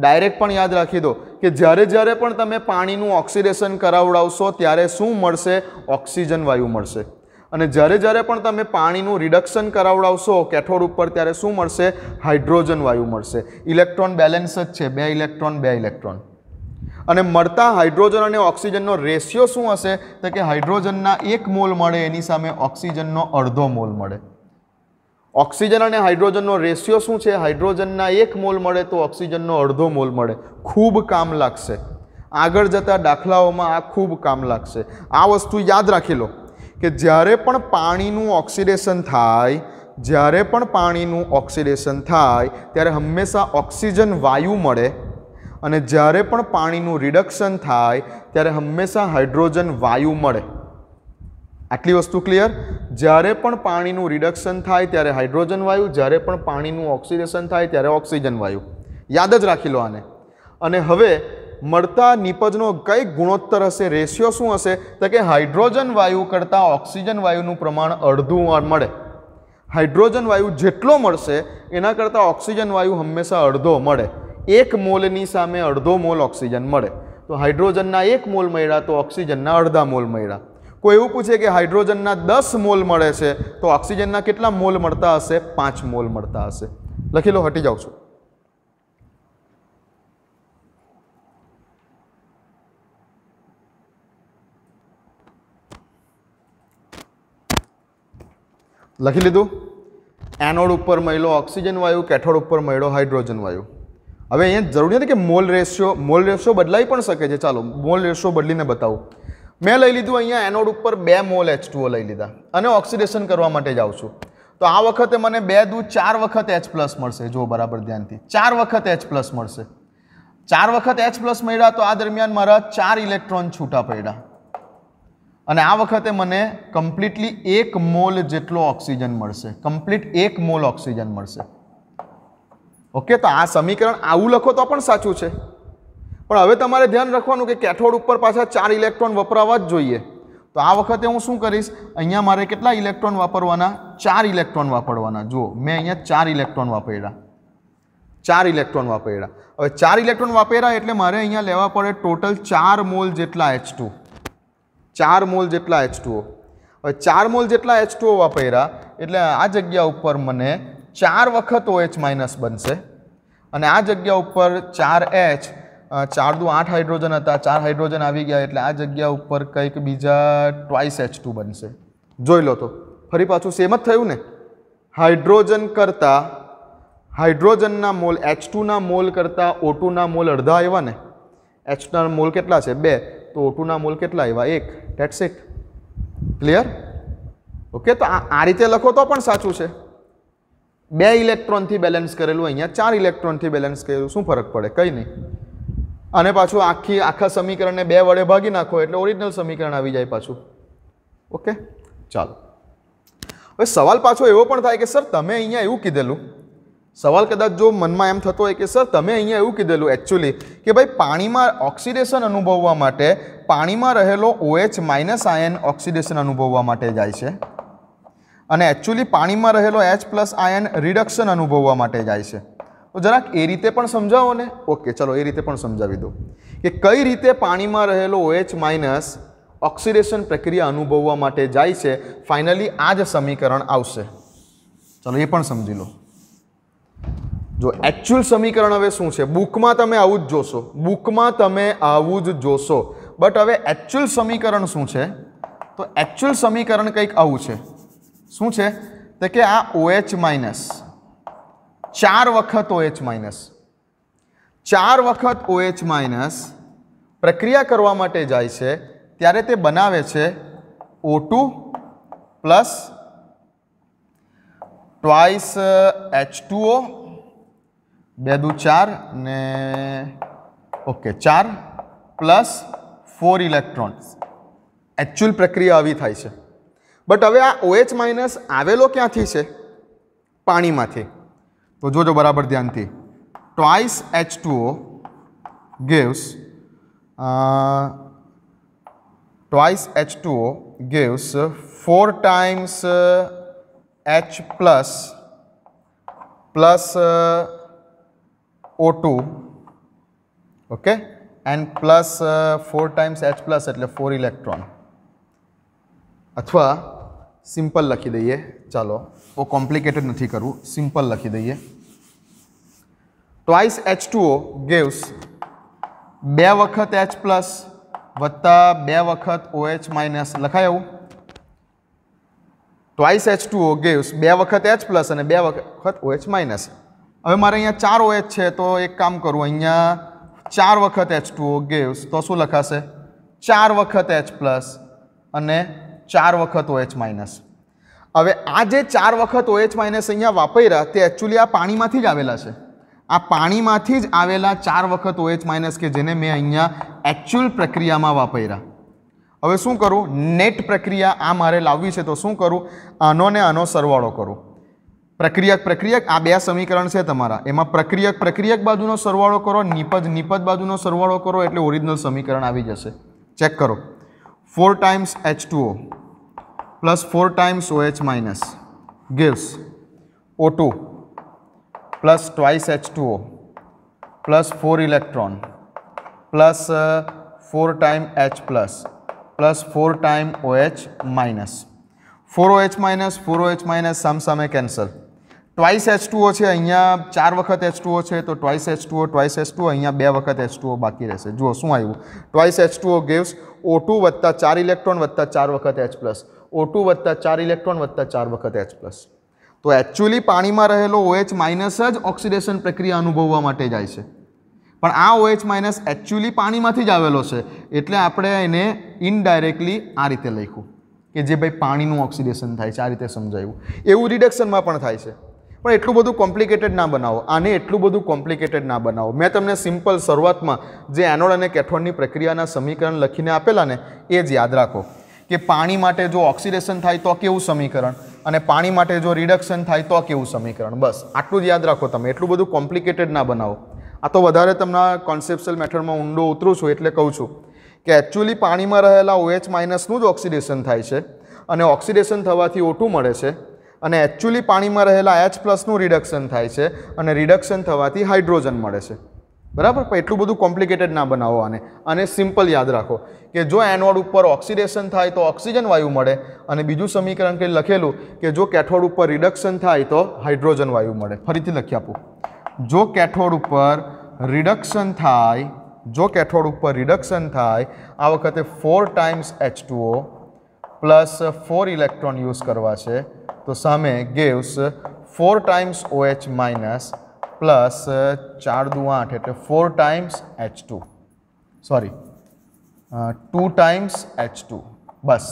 ડાયરેક્ટ પણ યાદ રાખી દો કે જ્યારે જ્યારે પણ તમે પાણીનું ઓક્સિડેશન કરાવડાવશો ત્યારે શું મળશે ઓક્સિજન વાયુ મળશે અને જ્યારે જ્યારે પણ તમે પાણીનું રિડક્શન કરાવડાવશો કેથોડ ઉપર ત્યારે શું મળશે હાઇડ્રોજન વાયુ મળશે ઇલેક્ટ્રોન બેલેન્સ જ છે બે ઇલેક્ટ્રોન બે ઇલેક્ટ્રોન અને મળતા હાઇડ્રોજન અને ઓક્સિજનનો રેશિયો શું હશે તો કે હાઇડ્રોજનના એક મોલ મળે એની સામે ઓક્સિજનનો અડધો મોલ મળે ઓક્સિજન અને હાઇડ્રોજનનો રેશિયો શું છે હાઇડ્રોજનના એક મોલ મળે તો ઓક્સિજનનો અડધો મોલ મળે ખૂબ કામ લાગશે આગળ જતા દાખલાઓમાં આ ખૂબ કામ લાગશે આ વસ્તુ યાદ રાખી લો કે જ્યારે પણ પાણીનું ઓક્સિડેશન થાય જ્યારે પણ પાણીનું ઓક્સિડેશન થાય ત્યારે હંમેશા ઓક્સિજન વાયુ મળે અને જ્યારે પણ પાણીનું રિડક્શન થાય ત્યારે હંમેશા હાઇડ્રોજન વાયુ મળે આટલી વસ્તુ ક્લિયર જ્યારે પણ પાણીનું રિડક્શન થાય ત્યારે હાઇડ્રોજન વાયુ જ્યારે પણ પાણીનું ઓક્સિડેશન થાય ત્યારે ઓક્સિજન વાયુ યાદ જ રાખી લો આને અને હવે મળતા નિપજનો કઈ ગુણોત્તર હશે રેશિયો શું હશે તો કે હાઇડ્રોજન વાયુ કરતાં ઓક્સિજન વાયુનું પ્રમાણ અડધું મળે હાઇડ્રોજન વાયુ જેટલો મળશે એના કરતાં ઓક્સિજન વાયુ હંમેશા અડધો મળે એક મોલની સામે અડધો મોલ ઓક્સિજન મળે તો હાઇડ્રોજનના એક મોલ મળ્યા તો ઓક્સિજનના અડધા મોલ મળ્યા કોઈ એવું પૂછે કે હાઇડ્રોજનના દસ મોલ મળે છે તો ઓક્સિજનના કેટલા મોલ મળતા હશે પાંચ મોલ મળતા હશે લખી લો હટી જાઉં છું લખી લીધું એનોડ ઉપર મળ્યો ઓક્સિજન વાયુ કેથોડ ઉપર મળ્યો હાઇડ્રોજન વાયુ હવે અહીંયા જરૂરી નથી કે મોલ રેશિયો મોલ રેશિયો બદલાઈ પણ શકે છે ચાલો મોલ રેશિયો બદલીને બતાવું મેં લઈ લીધું અહીંયા એનોડ ઉપર બે મોલ એચ લઈ લીધા અને ઓક્સિડેશન કરવા માટે જાઉં છું તો આ વખતે મને બે દૂ ચાર વખત એચ પ્લસ મળશે જો બરાબર ધ્યાનથી ચાર વખત એચ પ્લસ મળશે ચાર વખત એચ પ્લસ મળ્યા તો આ દરમિયાન મારા ચાર ઇલેક્ટ્રોન છૂટા પડ્યા અને આ વખતે મને કમ્પ્લીટલી એક મોલ જેટલો ઓક્સિજન મળશે કમ્પ્લીટ એક મોલ ઓક્સિજન મળશે ઓકે તો આ સમીકરણ આવું લખો તો પણ સાચું છે પણ હવે તમારે ધ્યાન રાખવાનું કે કેથોડ ઉપર પાછા ચાર ઇલેક્ટ્રોન વપરાવા જ જોઈએ તો આ વખતે હું શું કરીશ અહીંયા મારે કેટલા ઇલેક્ટ્રોન વાપરવાના ચાર ઇલેક્ટ્રોન વાપરવાના જુઓ મેં અહીંયા ચાર ઇલેક્ટ્રોન વાપર્યા ચાર ઇલેક્ટ્રોન વાપર્યા હવે ચાર ઇલેક્ટ્રોન વાપર્યા એટલે મારે અહીંયા લેવા પડે ટોટલ ચાર મોલ જેટલા એચ ટુ ચાર મોલ જેટલા એચ ટુઓ હવે ચાર મોલ જેટલા એચ ટુઓ વાપર્યા એટલે આ જગ્યા ઉપર મને ચાર વખત ઓએચ માઇનસ બનશે અને આ જગ્યા ઉપર ચાર એચ ચાર દુ આઠ હાઇડ્રોજન હતા ચાર હાઇડ્રોજન આવી ગયા એટલે આ જગ્યા ઉપર કંઈક બીજા ટ્વાઇસ એચ ટુ બનશે જોઈ લો તો ફરી પાછું સેમ જ થયું ને હાઇડ્રોજન કરતાં હાઇડ્રોજનના મોલ એચ ટુના મોલ કરતાં ઓટુના મોલ અડધા આવ્યા ને એચ ટુના મોલ કેટલા છે બે તો ઓટુના મોલ કેટલા આવ્યા એક ડેટ્સ ઇટ ક્લિયર ઓકે તો આ રીતે લખો તો પણ સાચું છે બે ઇલેક્ટ્રોનથી બેલેન્સ કરેલું અહીંયા ચાર ઇલેક્ટ્રોનથી બેલેન્સ કરેલું શું ફરક પડે કંઈ નહીં અને પાછું આખી આખા સમીકરણને બે વડે ભાગી નાખો એટલે ઓરિજિનલ સમીકરણ આવી જાય પાછું ઓકે ચાલો હવે સવાલ પાછો એવો પણ થાય કે સર તમે અહીંયા એવું કીધેલું સવાલ કદાચ જો મનમાં એમ થતો હોય કે સર તમે અહીંયા એવું કીધેલું એકચ્યુઅલી કે ભાઈ પાણીમાં ઓક્સિડેશન અનુભવવા માટે પાણીમાં રહેલો ઓએચ માઇનસ આયન ઓક્સિડેશન અનુભવવા માટે જાય છે અને એકચ્યુઅલી પાણીમાં રહેલો એચ પ્લસ આયન રિડક્શન અનુભવવા માટે જાય છે તો જરાક એ રીતે પણ સમજાવો ને ઓકે ચલો એ રીતે પણ સમજાવી દો કે કઈ રીતે પાણીમાં રહેલો ઓએચ માઇનસ ઓક્સિડેશન પ્રક્રિયા અનુભવવા માટે જાય છે ફાઇનલી આ જ સમીકરણ આવશે ચલો એ પણ સમજી લો જો એકચ્યુઅલ સમીકરણ હવે શું છે બુકમાં તમે આવું જ જોશો બુકમાં તમે આવું જ જોશો બટ હવે એકચ્યુઅલ સમીકરણ શું છે તો એકચ્યુઅલ સમીકરણ કંઈક આવું છે શું છે તો કે આ ઓએચ OH માઇનસ ચાર વખત ઓએચ માઇનસ ચાર વખત ઓએચ માઇનસ પ્રક્રિયા કરવા માટે જાય છે ત્યારે તે બનાવે છે O two plus twice H two O બે દુ ચાર ને ઓકે ચાર પ્લસ ફોર ઇલેક્ટ્રોન્સ એકચ્યુઅલ પ્રક્રિયા આવી થાય છે બટ હવે આ ઓએચ માઇનસ આવેલો ક્યાંથી છે પાણીમાંથી કો જોજો બરાબર ધ્યાનથી ટવાઇસ H2O ગીવ્સ આ twice H2O gives 4 times H+ + O2 okay and + 4 times H+ એટલે 4 ઇલેક્ટ્રોન અથવા સિમ્પલ લખી દઈએ ચાલો ઓ કોમ્પ્લીકેટેડ નથી કરવું સિમ્પલ લખી દઈએ ટ્વાઇસ એચ ટુઓ ગેવ્સ બે વખત એચ પ્લસ વત્તા બે વખત ઓએચ માઇનસ લખાય એવું ટ્વાઇસ એચ ટુઓ ગેવ્સ બે વખત એચ પ્લસ અને બે વખત ઓએચ માઇનસ હવે મારે અહીંયા ચાર ઓએચ છે તો એક કામ કરું અહીંયા ચાર વખત એચ ટુઓ ગેવ્સ તો શું લખાશે ચાર વખત એચ પ્લસ અને ચાર વખત ઓએચ માઇનસ હવે આ જે ચાર વખત ઓએચ માઇનસ અહીંયા વાપર્યા તે એકચ્યુઅલી આ પાણીમાંથી જ આવેલા છે આ પાણીમાંથી જ આવેલા ચાર વખત ઓએચ OH માઇનસ કે જેને મેં અહીંયા એકચ્યુઅલ પ્રક્રિયામાં વાપર્યા હવે શું કરું નેટ પ્રક્રિયા આ મારે લાવવી છે તો શું કરું આનો ને આનો સરવાળો કરું પ્રક્રિયક પ્રક્રિયક આ બે સમીકરણ છે તમારા એમાં પ્રક્રિયક પ્રક્રિયક બાજુનો સરવાળો કરો નિપજ નિપજ બાજુનો સરવાળો કરો એટલે ઓરિજિનલ સમીકરણ આવી જશે ચેક કરો four times H two plus four times OH minus gives O two plus twice H two O plus four electron plus four time H plus plus four time O H minus four O H minus four O H minus सम समय cancel twice H two O है uh चार वक्त H two O है तो twice H two O twice H two uh वक्त H two ओ बाकी रहें जुओ शूँ आ twice H two O gives O two वत्ता चार इलेक्ट्रॉन वत्ता चार वक्त एच प्लस ओ टू वत्ता चार इलेक्ट्रॉन वत्ता चार वक्त एच प्लस તો એકચ્યુઅલી પાણીમાં રહેલો ઓએચ OH માઇનસ જ ઓક્સિડેશન પ્રક્રિયા અનુભવવા માટે જાય છે પણ આ ઓએચ માઇનસ એકચ્યુઅલી પાણીમાંથી જ આવેલો છે એટલે આપણે એને ઇનડાયરેક્ટલી આ રીતે લખ્યું કે જે ભાઈ પાણીનું ઓક્સિડેશન થાય છે આ રીતે સમજાવ્યું એવું રિડક્શનમાં પણ થાય છે પણ એટલું બધું કોમ્પ્લિકેટેડ ના બનાવો આને એટલું બધું કોમ્પ્લિકેટેડ ના બનાવો મેં તમને સિમ્પલ શરૂઆતમાં જે એનોડ અને કેથોડની પ્રક્રિયાના સમીકરણ લખીને આપેલા ને એ જ યાદ રાખો કે પાણી માટે જો ઓક્સિડેશન થાય તો કેવું સમીકરણ અને પાણી માટે જો રિડક્શન થાય તો કેવું સમીકરણ બસ આટલું જ યાદ રાખો તમે એટલું બધું કોમ્પ્લિકેટેડ ના બનાવો આ તો વધારે તમને કોન્સેપ્શિયલ મેથડમાં ઊંડો ઉતરું છું એટલે કહું છું કે એકચ્યુઅલી પાણીમાં રહેલા ઓએચ OH માઇનસનું જ ઓક્સિડેશન થાય છે અને ઓક્સિડેશન થવાથી ઓટું મળે છે અને એકચ્યુઅલી પાણીમાં રહેલા એચ પ્લસનું રિડક્શન થાય છે અને રિડક્શન થવાથી હાઇડ્રોજન મળે છે બરાબર પણ એટલું બધું કોમ્પ્લિકેટેડ ના બનાવો આને અને સિમ્પલ યાદ રાખો કે જો એનોડ ઉપર ઓક્સિડેશન થાય તો ઓક્સિજન વાયુ મળે અને બીજું સમીકરણ કે લખેલું કે જો કેથોડ ઉપર રિડક્શન થાય તો હાઇડ્રોજન વાયુ મળે ફરીથી લખી આપું જો કેથોડ ઉપર રિડક્શન થાય જો કેથોડ ઉપર રિડક્શન થાય આ વખતે four times H two O plus four electron use કરવા છે તો સામે gives four times OH minus plus uh, ચાર દુ આઠ એટલે four times H two sorry two times H two બસ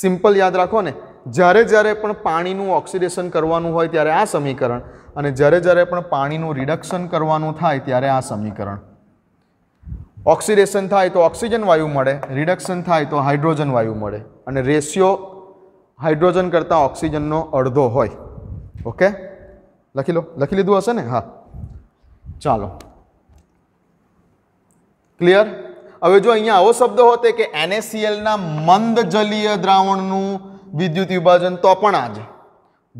સિમ્પલ યાદ રાખો ને જ્યારે જ્યારે પણ પાણીનું ઓક્સિડેશન કરવાનું હોય ત્યારે આ સમીકરણ અને જ્યારે જ્યારે પણ પાણીનું રિડક્શન કરવાનું થાય ત્યારે આ સમીકરણ ઓક્સિડેશન થાય તો ઓક્સિજન વાયુ મળે રિડક્શન થાય તો હાઇડ્રોજન વાયુ મળે અને રેશિયો હાઇડ્રોજન કરતાં ઓક્સિજનનો અડધો હોય ઓકે લખી લો લખી લીધું હશે ને હા ચાલો ક્લિયર હવે જો અહીંયા આવો શબ્દ હોત કે એનએસીએલના મંદ જલીય દ્રાવણનું વિદ્યુત વિભાજન તો પણ આ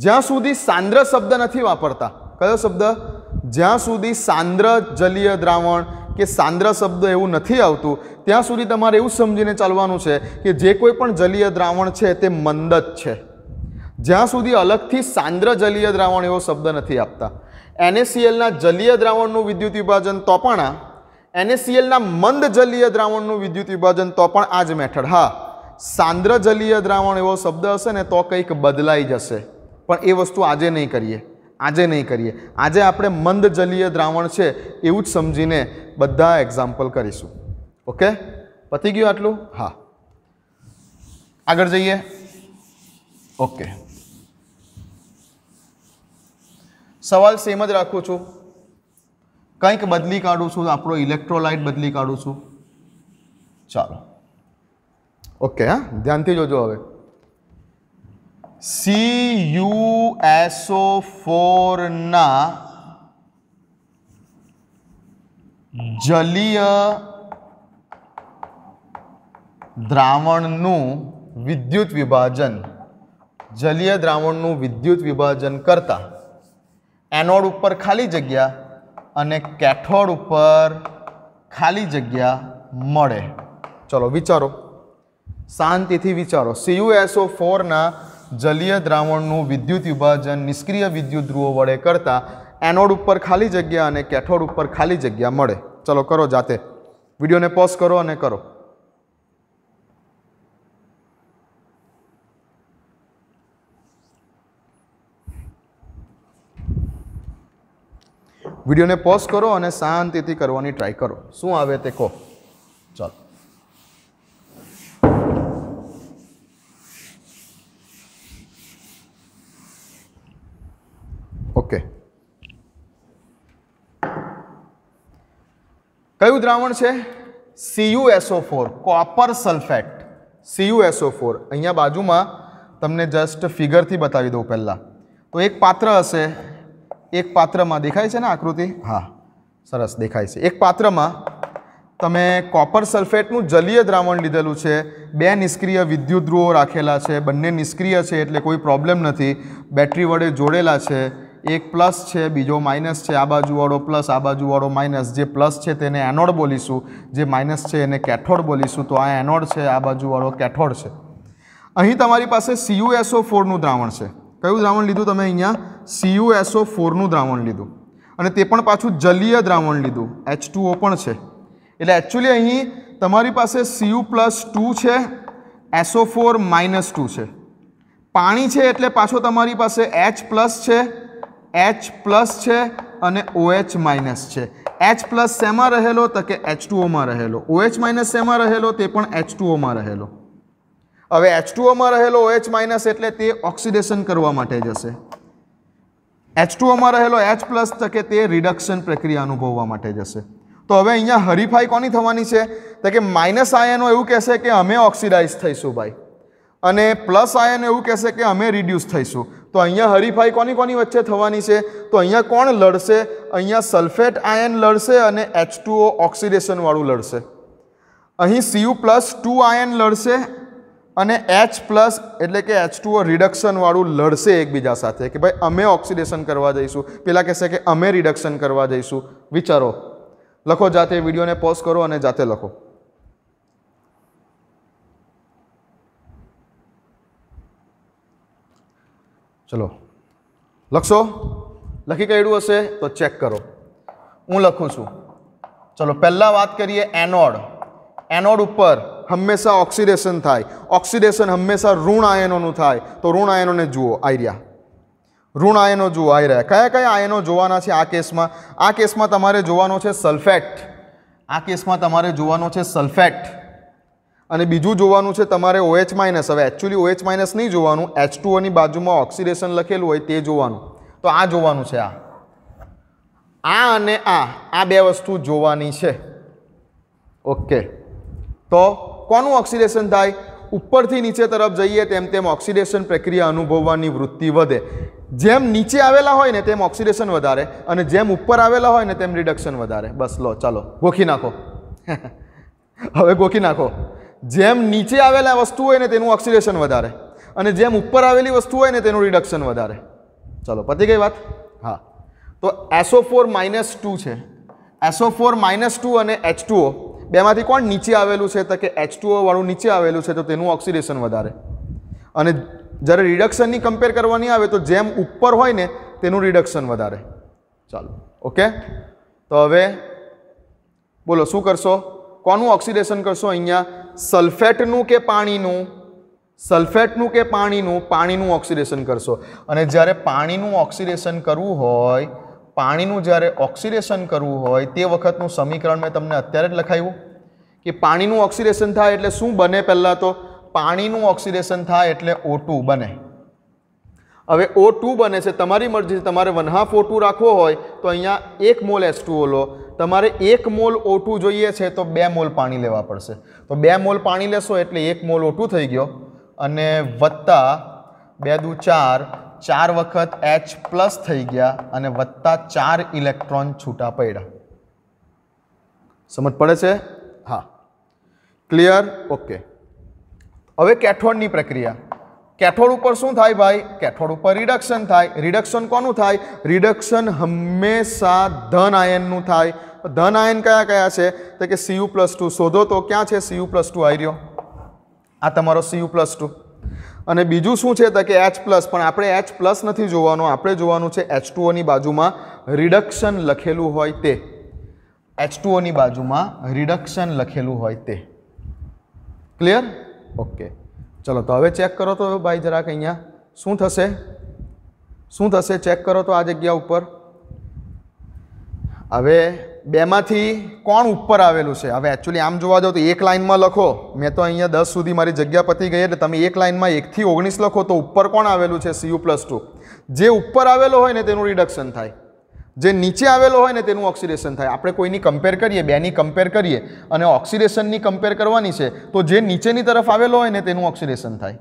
જ્યાં સુધી સાંદ્ર શબ્દ નથી વાપરતા કયો શબ્દ જ્યાં સુધી સાંદ્ર જલીય દ્રાવણ કે સાંદ્ર શબ્દ એવું નથી આવતું ત્યાં સુધી તમારે એવું સમજીને ચાલવાનું છે કે જે કોઈ પણ જલીય દ્રાવણ છે તે મંદ જ છે જ્યાં સુધી અલગથી સાંદ્ર જલીય દ્રાવણ એવો શબ્દ નથી આપતા એનએસીએલના જલીય દ્રાવણનું વિદ્યુત વિભાજન તો પણ આ એનએસીએલના મંદ જલીય દ્રાવણનું વિદ્યુત વિભાજન તો પણ આ જ મેથડ હા સાંદ્ર જલીય દ્રાવણ એવો શબ્દ હશે ને તો કંઈક બદલાઈ જશે પણ એ વસ્તુ આજે નહીં કરીએ આજે નહીં કરીએ આજે આપણે મંદ જલીય દ્રાવણ છે એવું જ સમજીને બધા એક્ઝામ્પલ કરીશું ઓકે પતી ગયું આટલું હા આગળ જઈએ ઓકે સવાલ સેમ જ રાખું છું કંઈક બદલી કાઢું છું આપણો ઇલેક્ટ્રોલાઇટ બદલી કાઢું છું ચાલો ઓકે હા ધ્યાનથી જોજો હવે સી યુ એસઓ ફોરના જલીય દ્રાવણનું વિદ્યુત વિભાજન જલીય દ્રાવણનું વિદ્યુત વિભાજન કરતાં એનોડ ઉપર ખાલી જગ્યા અને કેથોડ ઉપર ખાલી જગ્યા મળે ચલો વિચારો શાંતિથી વિચારો સીયુએસઓ ફોરના જલીય દ્રાવણનું વિદ્યુત વિભાજન નિષ્ક્રિય વિદ્યુત ધ્રુવો વડે કરતાં એનોડ ઉપર ખાલી જગ્યા અને કેથોડ ઉપર ખાલી જગ્યા મળે ચલો કરો જાતે વિડીયોને પોઝ કરો અને કરો વિડીયોને પોઝ કરો અને શાંતિથી કરવાની ટ્રાય કરો શું આવે તે કહો ચાલો ઓકે કયું દ્રાવણ છે CUSO four copper sulphate CUSO four અહીંયા બાજુમાં તમને જસ્ટ ફિગરથી બતાવી દઉં પહેલાં તો એક પાત્ર હશે એક પાત્રમાં દેખાય છે ને આકૃતિ હા સરસ દેખાય છે એક પાત્રમાં તમે કોપર સલ્ફેટનું જલીય દ્રાવણ લીધેલું છે બે નિષ્ક્રિય વિદ્યુત ધ્રુવો રાખેલા છે બંને નિષ્ક્રિય છે એટલે કોઈ પ્રોબ્લેમ નથી બેટરી વડે જોડેલા છે એક પ્લસ છે બીજો માઇનસ છે આ બાજુવાળો પ્લસ આ બાજુવાળો માઇનસ જે પ્લસ છે તેને એનોડ બોલીશું જે માઇનસ છે એને કેથોડ બોલીશું તો આ એનોડ છે આ બાજુવાળો કેથોડ છે અહીં તમારી પાસે સીયુએસઓ ફોરનું દ્રાવણ છે કયું દ્રાવણ લીધું તમે અહીંયા સીયુએસઓ ફોરનું દ્રાવણ લીધું અને તે પણ પાછું જલીય દ્રાવણ લીધું એચ ટુઓ પણ છે એટલે એકચ્યુઅલી અહીં તમારી પાસે સીયુ પ્લસ ટુ છે એસઓ ફોર માઇનસ ટુ છે પાણી છે એટલે પાછો તમારી પાસે એચ પ્લસ છે એચ પ્લસ છે અને ઓએચ માઇનસ છે એચ પ્લસ શેમાં રહેલો તો કે એચ ટુઓમાં રહેલો ઓએચ માઇનસ શેમાં રહેલો તે પણ એચ ટુઓમાં રહેલો હવે એચ ટુઓમાં રહેલો ઓએચ માઇનસ એટલે તે ઓક્સિડેશન કરવા માટે જશે એચ ટુઓમાં રહેલો એચ પ્લસ તકે તે રિડક્શન પ્રક્રિયા અનુભવવા માટે જશે તો હવે અહીંયા હરીફાઈ કોની થવાની છે તો કે માઇનસ આયનો એવું કહેશે કે અમે ઓક્સિડાઇઝ થઈશું ભાઈ અને પ્લસ આયન એવું કહેશે કે અમે રિડ્યુસ થઈશું તો અહીંયા હરીફાઈ કોની કોની વચ્ચે થવાની છે તો અહીંયા કોણ લડશે અહીંયા સલ્ફેટ આયન લડશે અને એચ ટુઓ ઓક્સિડેશનવાળું લડશે અહીં સીયુ પ્લસ ટુ આયન લડશે અને એચ પ્લસ એટલે કે એચ ટુ રિડક્શનવાળું લડશે એકબીજા સાથે કે ભાઈ અમે ઓક્સિડેશન કરવા જઈશું પેલા કહેશે કે અમે રિડક્શન કરવા જઈશું વિચારો લખો જાતે વિડીયોને પોઝ કરો અને જાતે લખો ચલો લખશો લખી કાઢ્યું હશે તો ચેક કરો હું લખું છું ચલો પહેલાં વાત કરીએ એનોડ એનોડ ઉપર હંમેશા ઓક્સિડેશન થાય ઓક્સિડેશન હંમેશા ઋણ આયનોનું થાય તો ઋણ આયનોને જુઓ આયર્યા ઋણ આયનો જુઓ આયર્યા કયા કયા આયનો જોવાના છે આ કેસમાં આ કેસમાં તમારે જોવાનો છે સલ્ફેટ આ કેસમાં તમારે જોવાનો છે સલ્ફેટ અને બીજું જોવાનું છે તમારે ઓએચ માઇનસ હવે એકચ્યુઅલી ઓએચ માઇનસ નહીં જોવાનું એચ ટુઓની બાજુમાં ઓક્સિડેશન લખેલું હોય તે જોવાનું તો આ જોવાનું છે આ આ અને આ આ બે વસ્તુ જોવાની છે ઓકે તો કોનું ઓક્સિડેશન થાય ઉપરથી નીચે તરફ જઈએ તેમ તેમ ઓક્સિડેશન પ્રક્રિયા અનુભવવાની વૃત્તિ વધે જેમ નીચે આવેલા હોય ને તેમ ઓક્સિડેશન વધારે અને જેમ ઉપર આવેલા હોય ને તેમ રિડક્શન વધારે બસ લો ચાલો ગોખી નાખો હવે ગોખી નાખો જેમ નીચે આવેલા વસ્તુ હોય ને તેનું ઓક્સિડેશન વધારે અને જેમ ઉપર આવેલી વસ્તુ હોય ને તેનું રિડક્શન વધારે ચાલો પતી ગઈ વાત હા તો એસો ફોર માઇનસ ટુ છે એસો ફોર માઇનસ ટુ અને એચ ટુઓ બેમાંથી કોણ નીચે આવેલું છે તો કે એચ વાળું નીચે આવેલું છે તો તેનું ઓક્સિડેશન વધારે અને જ્યારે રિડક્શનની કમ્પેર કરવાની આવે તો જેમ ઉપર હોય ને તેનું રિડક્શન વધારે ચાલો ઓકે તો હવે બોલો શું કરશો કોનું ઓક્સિડેશન કરશો અહીંયા સલ્ફેટનું કે પાણીનું સલ્ફેટનું કે પાણીનું પાણીનું ઓક્સિડેશન કરશો અને જ્યારે પાણીનું ઓક્સિડેશન કરવું હોય પાણીનું જ્યારે ઓક્સિડેશન કરવું હોય તે વખતનું સમીકરણ મેં તમને અત્યારે જ લખાવ્યું કે પાણીનું ઓક્સિડેશન થાય એટલે શું બને પહેલાં તો પાણીનું ઓક્સિડેશન થાય એટલે ઓ બને હવે ઓ બને છે તમારી મરજી તમારે વન હાફ ઓ રાખવો હોય તો અહીંયા એક મોલ એચ લો તમારે એક મોલ ઓટું જોઈએ છે તો બે મોલ પાણી લેવા પડશે તો બે મોલ પાણી લેશો એટલે એક મોલ ઓટું થઈ ગયો અને વત્તા બે દુ ચાર ચાર વખત એચ પ્લસ થઈ ગયા અને વત્તા ચાર ઇલેક્ટ્રોન છૂટા પડ્યા સમજ પડે છે હા ક્લિયર ઓકે હવે કેથોડની પ્રક્રિયા કેથોડ ઉપર શું થાય ભાઈ કેથોડ ઉપર રિડક્શન થાય રિડક્શન કોનું થાય રિડક્શન હંમેશા ધન આયનનું થાય ધન આયન કયા કયા છે તો કે સીયુ પ્લસ ટુ શોધો તો ક્યાં છે સીયુ પ્લસ ટુ આવી રહ્યો આ તમારો સીયુ પ્લસ ટુ અને બીજું શું છે તો કે એચ પ્લસ પણ આપણે એચ પ્લસ નથી જોવાનું આપણે જોવાનું છે એચ ટુઓની બાજુમાં રિડક્શન લખેલું હોય તે એચ ટુઓની બાજુમાં રિડક્શન લખેલું હોય તે ક્લિયર ઓકે ચલો તો હવે ચેક કરો તો ભાઈ જરાક અહીંયા શું થશે શું થશે ચેક કરો તો આ જગ્યા ઉપર હવે બેમાંથી કોણ ઉપર આવેલું છે હવે એકચ્યુઅલી આમ જોવા જાઓ તો એક લાઇનમાં લખો મેં તો અહીંયા દસ સુધી મારી જગ્યા પતી ગઈ એટલે તમે એક લાઇનમાં એકથી ઓગણીસ લખો તો ઉપર કોણ આવેલું છે સીયુ પ્લસ ટુ જે ઉપર આવેલો હોય ને તેનું રિડક્શન થાય જે નીચે આવેલો હોય ને તેનું ઓક્સિડેશન થાય આપણે કોઈની કમ્પેર કરીએ બેની કમ્પેર કરીએ અને ઓક્સિડેશનની કમ્પેર કરવાની છે તો જે નીચેની તરફ આવેલો હોય ને તેનું ઓક્સિડેશન થાય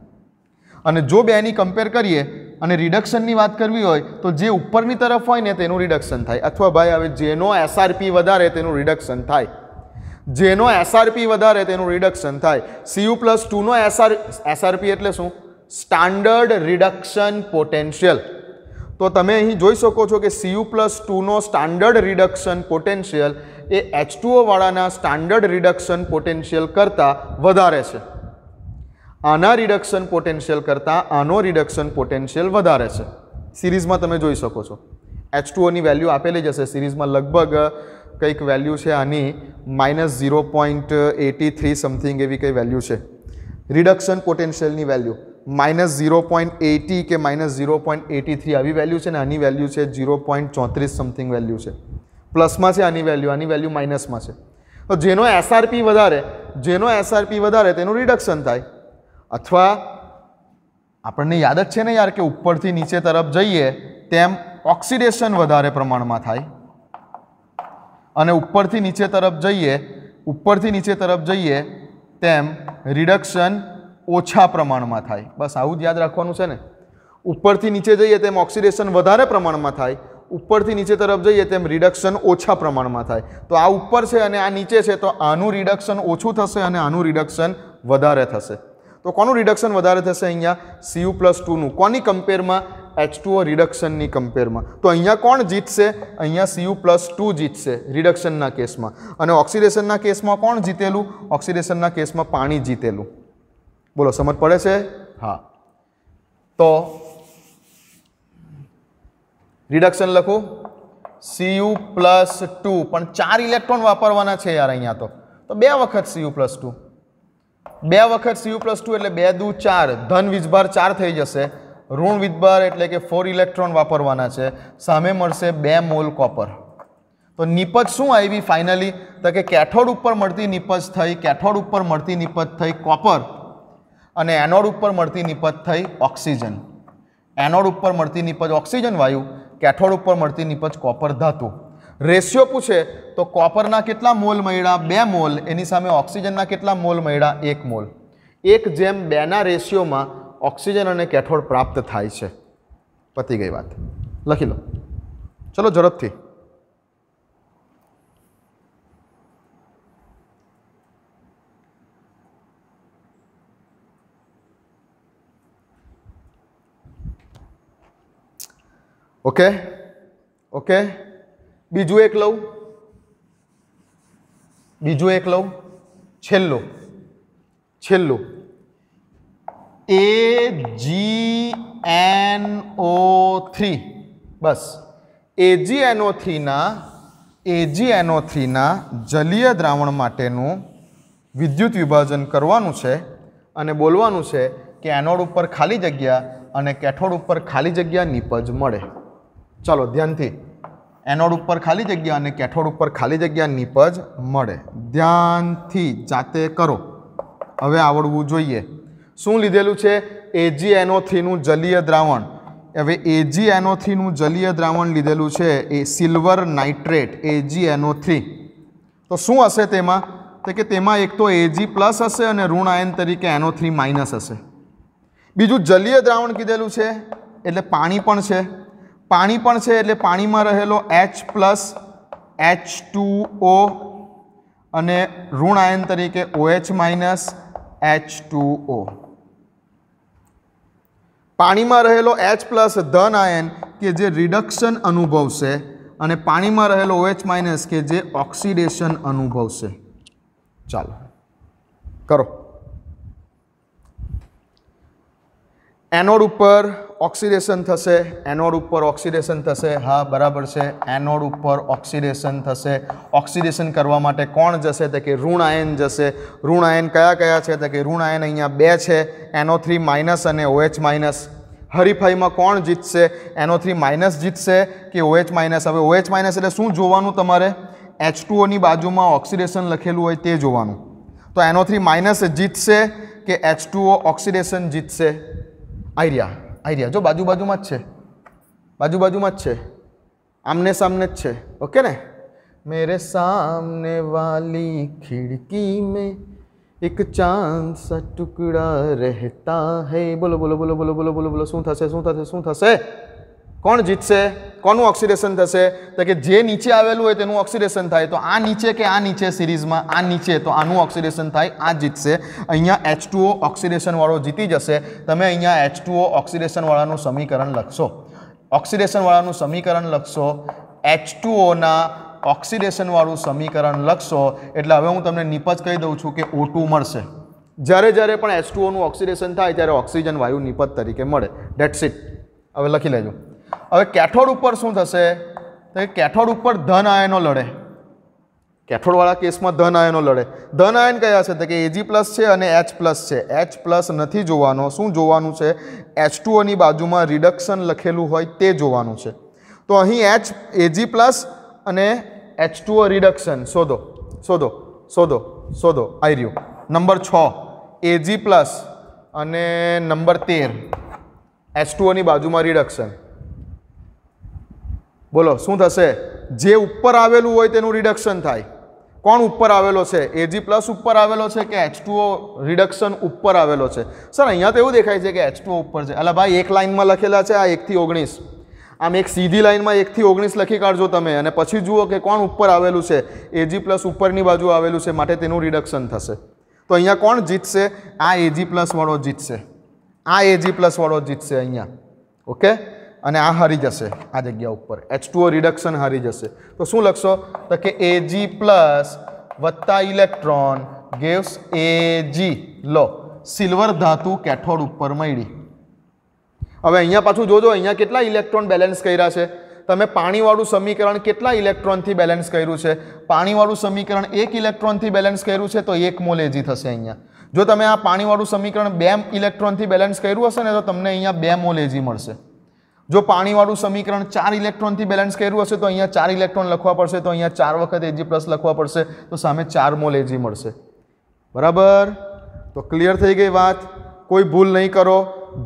અને જો બેની કમ્પેર કરીએ અને રિડક્શનની વાત કરવી હોય તો જે ઉપરની તરફ હોય ને તેનું રિડક્શન થાય અથવા ભાઈ હવે જેનો એસઆરપી વધારે તેનું રિડક્શન થાય જેનો એસઆરપી વધારે તેનું રિડક્શન થાય સીયુ પ્લસ ટુનો એસઆર એસઆરપી એટલે શું સ્ટાન્ડર્ડ રિડક્શન પોટેન્શિયલ તો તમે અહીં જોઈ શકો છો કે સીયુ પ્લસ ટુનો સ્ટાન્ડર્ડ રિડક્શન પોટેન્શિયલ એ એચ ટુઓવાળાના સ્ટાન્ડર્ડ રિડક્શન પોટેન્શિયલ કરતાં વધારે છે આના રિડક્શન પોટેન્શિયલ કરતાં આનો રિડક્શન પોટેન્શિયલ વધારે છે સિરીઝમાં તમે જોઈ શકો છો એચ ટુઓની વેલ્યુ આપેલી જ હશે સિરીઝમાં લગભગ કંઈક વેલ્યુ છે આની minus zero point eighty three something એવી કંઈ વેલ્યુ છે રિડક્શન પોટેન્શિયલની value minus zero point eighty કે minus zero point eighty three આવી વેલ્યુ છે ને આની વેલ્યુ છે ઝીરો પોઈન્ટ ચોત્રીસ સમથિંગ વેલ્યુ છે પ્લસમાં છે આની વેલ્યુ આની વેલ્યુ માઇનસમાં છે તો જેનો એસઆરપી વધારે જેનો એસઆરપી વધારે તેનું રિડક્શન થાય અથવા આપણને યાદ જ છે ને યાર કે ઉપરથી નીચે તરફ જઈએ તેમ ઓક્સિડેશન વધારે પ્રમાણમાં થાય અને ઉપરથી નીચે તરફ જઈએ ઉપરથી નીચે તરફ જઈએ તેમ રિડક્શન ઓછા પ્રમાણમાં થાય બસ આવું જ યાદ રાખવાનું છે ને ઉપરથી નીચે જઈએ તેમ ઓક્સિડેશન વધારે પ્રમાણમાં થાય ઉપરથી નીચે તરફ જઈએ તેમ રિડક્શન ઓછા પ્રમાણમાં થાય તો આ ઉપર છે અને આ નીચે છે તો આનું રિડક્શન ઓછું થશે અને આનું રિડક્શન વધારે થશે તો કોનું રિડક્શન વધારે થશે અહીંયા સીયુ પ્લસ ટુનું કોની કમ્પેરમાં એચ ટુઓ રિડક્શનની કમ્પેરમાં તો અહીંયા કોણ જીતશે અહીંયા સીયુ પ્લસ ટુ જીતશે રિડક્શનના કેસમાં અને ઓક્સિડેશનના કેસમાં કોણ જીતેલું ઓક્સિડેશનના કેસમાં પાણી જીતેલું બોલો સમજ પડે છે હા તો રિડક્શન લખો સીયુ પ્લસ ટુ પણ ચાર ઇલેક્ટ્રોન વાપરવાના છે યાર અહીંયા તો બે વખત સીયુ પ્લસ ટુ બે વખત સીયુ પ્લસ ટુ એટલે બે દુ ચાર ધન વીજભાર ચાર થઈ જશે ઋણ વિદબાર એટલે કે ફોર ઇલેક્ટ્રોન વાપરવાના છે સામે મળશે બે મોલ કોપર તો નીપજ શું આવી ફાઇનલી તો કે કેથોડ ઉપર મળતી નીપજ થઈ કેથોડ ઉપર મળતી નીપજ થઈ કોપર અને એનોડ ઉપર મળતી નીપજ થઈ ઓક્સિજન એનોડ ઉપર મળતી નીપજ ઓક્સિજન વાયુ કેથોડ ઉપર મળતી નીપજ કોપર ધાતુ રેશિયો પૂછે તો કોપરના કેટલા મોલ મળ્યા બે મોલ એની સામે ઓક્સિજનના કેટલા મોલ મળ્યા એક મોલ એક જેમ બેના રેશિયોમાં ઓક્સિજન અને કેથોડ પ્રાપ્ત થાય છે પતી ગઈ વાત લખી લો ચલો ઝડપથી ઓકે ઓકે બીજું એક લઉં બીજું એક લઉં છેલ્લું છેલ્લું A G N O three બસ એજીએનઓ થ્રીના એજીએનઓ થ્રીના જલીય દ્રાવણ માટેનું વિદ્યુત વિભાજન કરવાનું છે અને બોલવાનું છે કે એનોડ ઉપર ખાલી જગ્યા અને કેથોડ ઉપર ખાલી જગ્યા નિપજ મળે ચાલો ધ્યાનથી એનોડ ઉપર ખાલી જગ્યા અને કેથોડ ઉપર ખાલી જગ્યા નીપજ મળે ધ્યાનથી જાતે કરો હવે આવડવું જોઈએ શું લીધેલું છે એજી એનો થ્રીનું જલીય દ્રાવણ હવે એજી એનો થ્રીનું જલીય દ્રાવણ લીધેલું છે એ સિલ્વર નાઇટ્રેટ એજી એનો થ્રી તો શું હશે તેમાં તો કે તેમાં એક તો એજી પ્લસ હશે અને ઋણ આયન તરીકે એનો થ્રી માઇનસ હશે બીજું જલીય દ્રાવણ કીધેલું છે એટલે પાણી પણ છે પાણી પણ છે એટલે પાણીમાં રહેલો H plus H two O અને ઋણ આયન તરીકે OH minus H two O પાણીમાં રહેલો એચ પ્લસ ધન આયન કે જે રિડક્શન અનુભવશે અને પાણીમાં રહેલો ઓએચ OH માઇનસ કે જે ઓક્સિડેશન અનુભવશે ચાલો કરો એનોડ ઉપર ઓક્સિડેશન થશે એનોડ ઉપર ઓક્સિડેશન થશે હા બરાબર છે એનોડ ઉપર ઓક્સિડેશન થશે ઓક્સિડેશન કરવા માટે કોણ જશે તો કે ઋણ આયન જશે ઋણ આયન કયા કયા છે તો કે ઋણ આયન અહીંયા બે છે એનો થ્રી માઇનસ અને ઓએચ માઇનસ હરીફાઈમાં કોણ જીતશે એનો થ્રી માઇનસ જીતશે કે ઓએચ માઇનસ હવે ઓએચ માઇનસ એટલે શું જોવાનું તમારે એચ ટુઓની બાજુમાં ઓક્સિડેશન લખેલું હોય તે જોવાનું તો એનો થ્રી માઇનસ જીતશે કે એચ ટુઓ ઓક્સિડેશન જીતશે આઈરિયા આવી રહ્યા જો બાજુ બાજુમાં જ છે બાજુ બાજુમાં જ છે આમને સામને જ છે ઓકે ને મેરે સામને વાલી ખિડકી મેં એક ચાંદ સા ટુકડા રહેતા હૈ બોલો બોલો બોલો બોલો બોલો બોલો બોલો શું થશે શું થશે શું થશે કોણ જીતશે કોનું ઓક્સિડેશન થશે તો કે જે નીચે આવેલું હોય તેનું ઓક્સિડેશન થાય તો આ નીચે કે આ નીચે સિરીઝમાં આ નીચે તો આનું ઓક્સિડેશન થાય આ જીતશે અહીંયા એચ ઓક્સિડેશનવાળો જીતી જશે તમે અહીંયા એચ ઓક્સિડેશનવાળાનું સમીકરણ લખશો ઓક્સિડેશનવાળાનું સમીકરણ લખશો એચ ટુઓના ઓક્સિડેશનવાળું સમીકરણ લખશો એટલે હવે હું તમને નિપજ કહી દઉં છું કે ઓટુ મળશે જ્યારે જ્યારે પણ એચ ટુઓનું ઓક્સિડેશન થાય ત્યારે ઓક્સિજન વાયુ નિપજ તરીકે મળે ડેટ્સ સીટ હવે લખી લેજો હવે કેથોડ ઉપર શું થશે તો કેથોડ ઉપર ધન આયનો લડે કેથોડવાળા કેસમાં ધન આયનો લડે ધન આયન કયા છે તો કે એજી પ્લસ છે અને એચ પ્લસ છે એચ પ્લસ નથી જોવાનો શું જોવાનું છે એચ ટુઓની બાજુમાં રિડક્શન લખેલું હોય તે જોવાનું છે તો અહીં એચ એજી પ્લસ અને એચ ટુઓ રિડક્શન શોધો શોધો શોધો શોધો આવી રહ્યું નંબર છ એજી પ્લસ અને નંબર તેર એચ ટુઓની બાજુમાં રિડક્શન બોલો શું થશે જે ઉપર આવેલું હોય તેનું રિડક્શન થાય કોણ ઉપર આવેલો છે એજી પ્લસ ઉપર આવેલો છે કે એચ રિડક્શન ઉપર આવેલો છે સર અહીંયા તો એવું દેખાય છે કે એચ ઉપર છે અલા ભાઈ એક લાઇનમાં લખેલા છે આ એકથી ઓગણીસ આમ એક સીધી લાઇનમાં એકથી ઓગણીસ લખી કાઢજો તમે અને પછી જુઓ કે કોણ ઉપર આવેલું છે એજી પ્લસ ઉપરની બાજુ આવેલું છે માટે તેનું રિડક્શન થશે તો અહીંયા કોણ જીતશે આ એજી પ્લસ વાળો જીતશે આ એજી પ્લસ વાળો જીતશે અહીંયા ઓકે અને આ હારી જશે આ જગ્યા ઉપર એચ ટુઓ રિડક્શન હારી જશે તો શું લખશો તો કે એજી પ્લસ વત્તા ઇલેક્ટ્રોન ગેવ્સ એજી લો સિલ્વર ધાતુ કેથોડ ઉપર મળી હવે અહીંયા પાછું જોજો અહીંયા કેટલા ઇલેક્ટ્રોન બેલેન્સ કર્યા છે તમે પાણીવાળું સમીકરણ કેટલા ઇલેક્ટ્રોનથી બેલેન્સ કર્યું છે પાણીવાળું સમીકરણ એક ઇલેક્ટ્રોનથી બેલેન્સ કર્યું છે તો એક મોલ એજી થશે અહીંયા જો તમે આ પાણીવાળું સમીકરણ બે ઇલેક્ટ્રોનથી બેલેન્સ કર્યું હશે ને તો તમને અહીંયા બે મોલ એજી મળશે જો પાણીવાળું સમીકરણ ચાર ઇલેક્ટ્રોનથી બેલેન્સ કર્યું હશે તો અહીંયા ચાર ઇલેક્ટ્રોન લખવા પડશે તો અહીંયા ચાર વખત એજી પ્લસ લખવા પડશે તો સામે ચાર મોલ એજી મળશે બરાબર તો ક્લિયર થઈ ગઈ વાત કોઈ ભૂલ નહીં કરો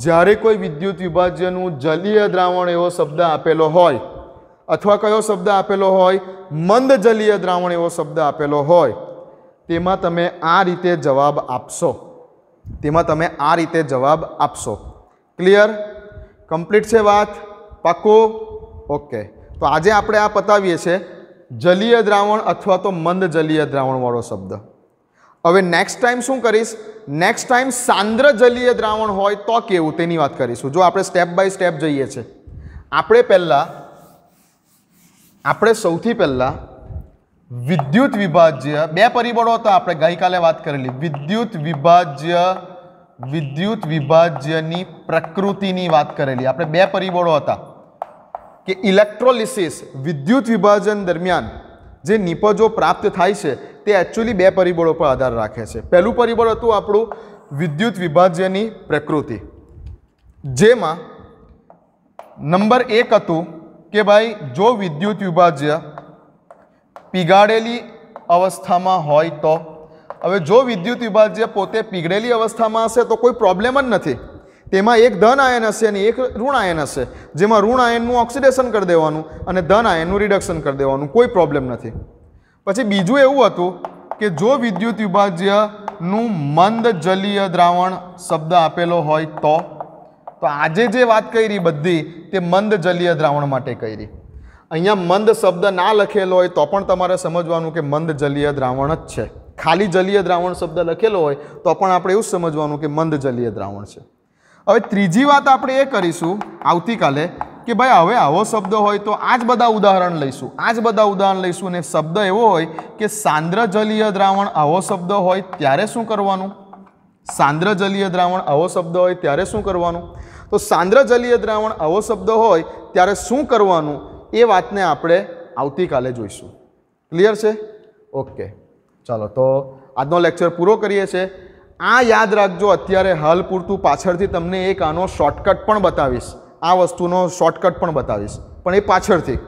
જ્યારે કોઈ વિદ્યુત વિભાજ્યનું જલીય દ્રાવણ એવો શબ્દ આપેલો હોય અથવા કયો શબ્દ આપેલો હોય મંદ જલીય દ્રાવણ એવો શબ્દ આપેલો હોય તેમાં તમે આ રીતે જવાબ આપશો તેમાં તમે આ રીતે જવાબ આપશો ક્લિયર કમ્પ્લીટ છે વાત પાકું ઓકે તો આજે આપણે આ પતાવીએ છીએ જલીય દ્રાવણ અથવા તો મંદ જલીય દ્રાવણવાળો શબ્દ હવે નેક્સ્ટ ટાઈમ શું કરીશ નેક્સ્ટ ટાઈમ સાંદ્ર જલીય દ્રાવણ હોય તો કેવું તેની વાત કરીશું જો આપણે સ્ટેપ બાય સ્ટેપ જઈએ છીએ આપણે પહેલાં આપણે સૌથી પહેલાં વિદ્યુત વિભાજ્ય બે પરિબળો હતા આપણે ગઈકાલે વાત કરેલી વિદ્યુત વિભાજ્ય વિદ્યુત વિભાજ્યની પ્રકૃતિની વાત કરેલી આપણે બે પરિબળો હતા કે ઇલેક્ટ્રોલિસિસ વિદ્યુત વિભાજન દરમિયાન જે નિપજો પ્રાપ્ત થાય છે તે એકચ્યુઅલી બે પરિબળો પર આધાર રાખે છે પહેલું પરિબળ હતું આપણું વિદ્યુત વિભાજ્યની પ્રકૃતિ જેમાં નંબર એક હતું કે ભાઈ જો વિદ્યુત વિભાજ્ય પીગાડેલી અવસ્થામાં હોય તો હવે જો વિદ્યુત વિભાજ્ય પોતે પીગળેલી અવસ્થામાં હશે તો કોઈ પ્રોબ્લેમ જ નથી તેમાં એક ધન આયન હશે અને એક ઋણ આયન હશે જેમાં ઋણ આયનનું ઓક્સિડેશન કરી દેવાનું અને ધન આયનનું રિડક્શન કરી દેવાનું કોઈ પ્રોબ્લેમ નથી પછી બીજું એવું હતું કે જો વિદ્યુત વિભાજ્યનું મંદ જલીય દ્રાવણ શબ્દ આપેલો હોય તો તો આજે જે વાત કરી બધી તે મંદ જલીય દ્રાવણ માટે કરી અહીંયા મંદ શબ્દ ના લખેલો હોય તો પણ તમારે સમજવાનું કે મંદ જલીય દ્રાવણ જ છે ખાલી જલીય દ્રાવણ શબ્દ લખેલો હોય તો પણ આપણે એવું સમજવાનું કે મંદ જલીય દ્રાવણ છે હવે ત્રીજી વાત આપણે એ કરીશું આવતીકાલે કે ભાઈ હવે આવો શબ્દ હોય તો આ જ બધા ઉદાહરણ લઈશું આ જ બધા ઉદાહરણ લઈશું અને શબ્દ એવો હોય કે સાંદ્ર જલીય દ્રાવણ આવો શબ્દ હોય ત્યારે શું કરવાનું સાંદ્ર જલીય દ્રાવણ આવો શબ્દ હોય ત્યારે શું કરવાનું તો સાંદ્ર જલીય દ્રાવણ આવો શબ્દ હોય ત્યારે શું કરવાનું એ વાતને આપણે આવતીકાલે જોઈશું ક્લિયર છે ઓકે ચાલો તો આજનો લેક્ચર પૂરો કરીએ છીએ આ યાદ રાખજો અત્યારે હાલ પૂરતું પાછળથી તમને એક આનો શોર્ટકટ પણ બતાવીશ આ વસ્તુનો શોર્ટકટ પણ બતાવીશ પણ એ પાછળથી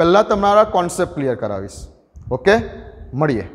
પહેલાં તમારા કોન્સેપ્ટ ક્લિયર કરાવીશ ઓકે મળીએ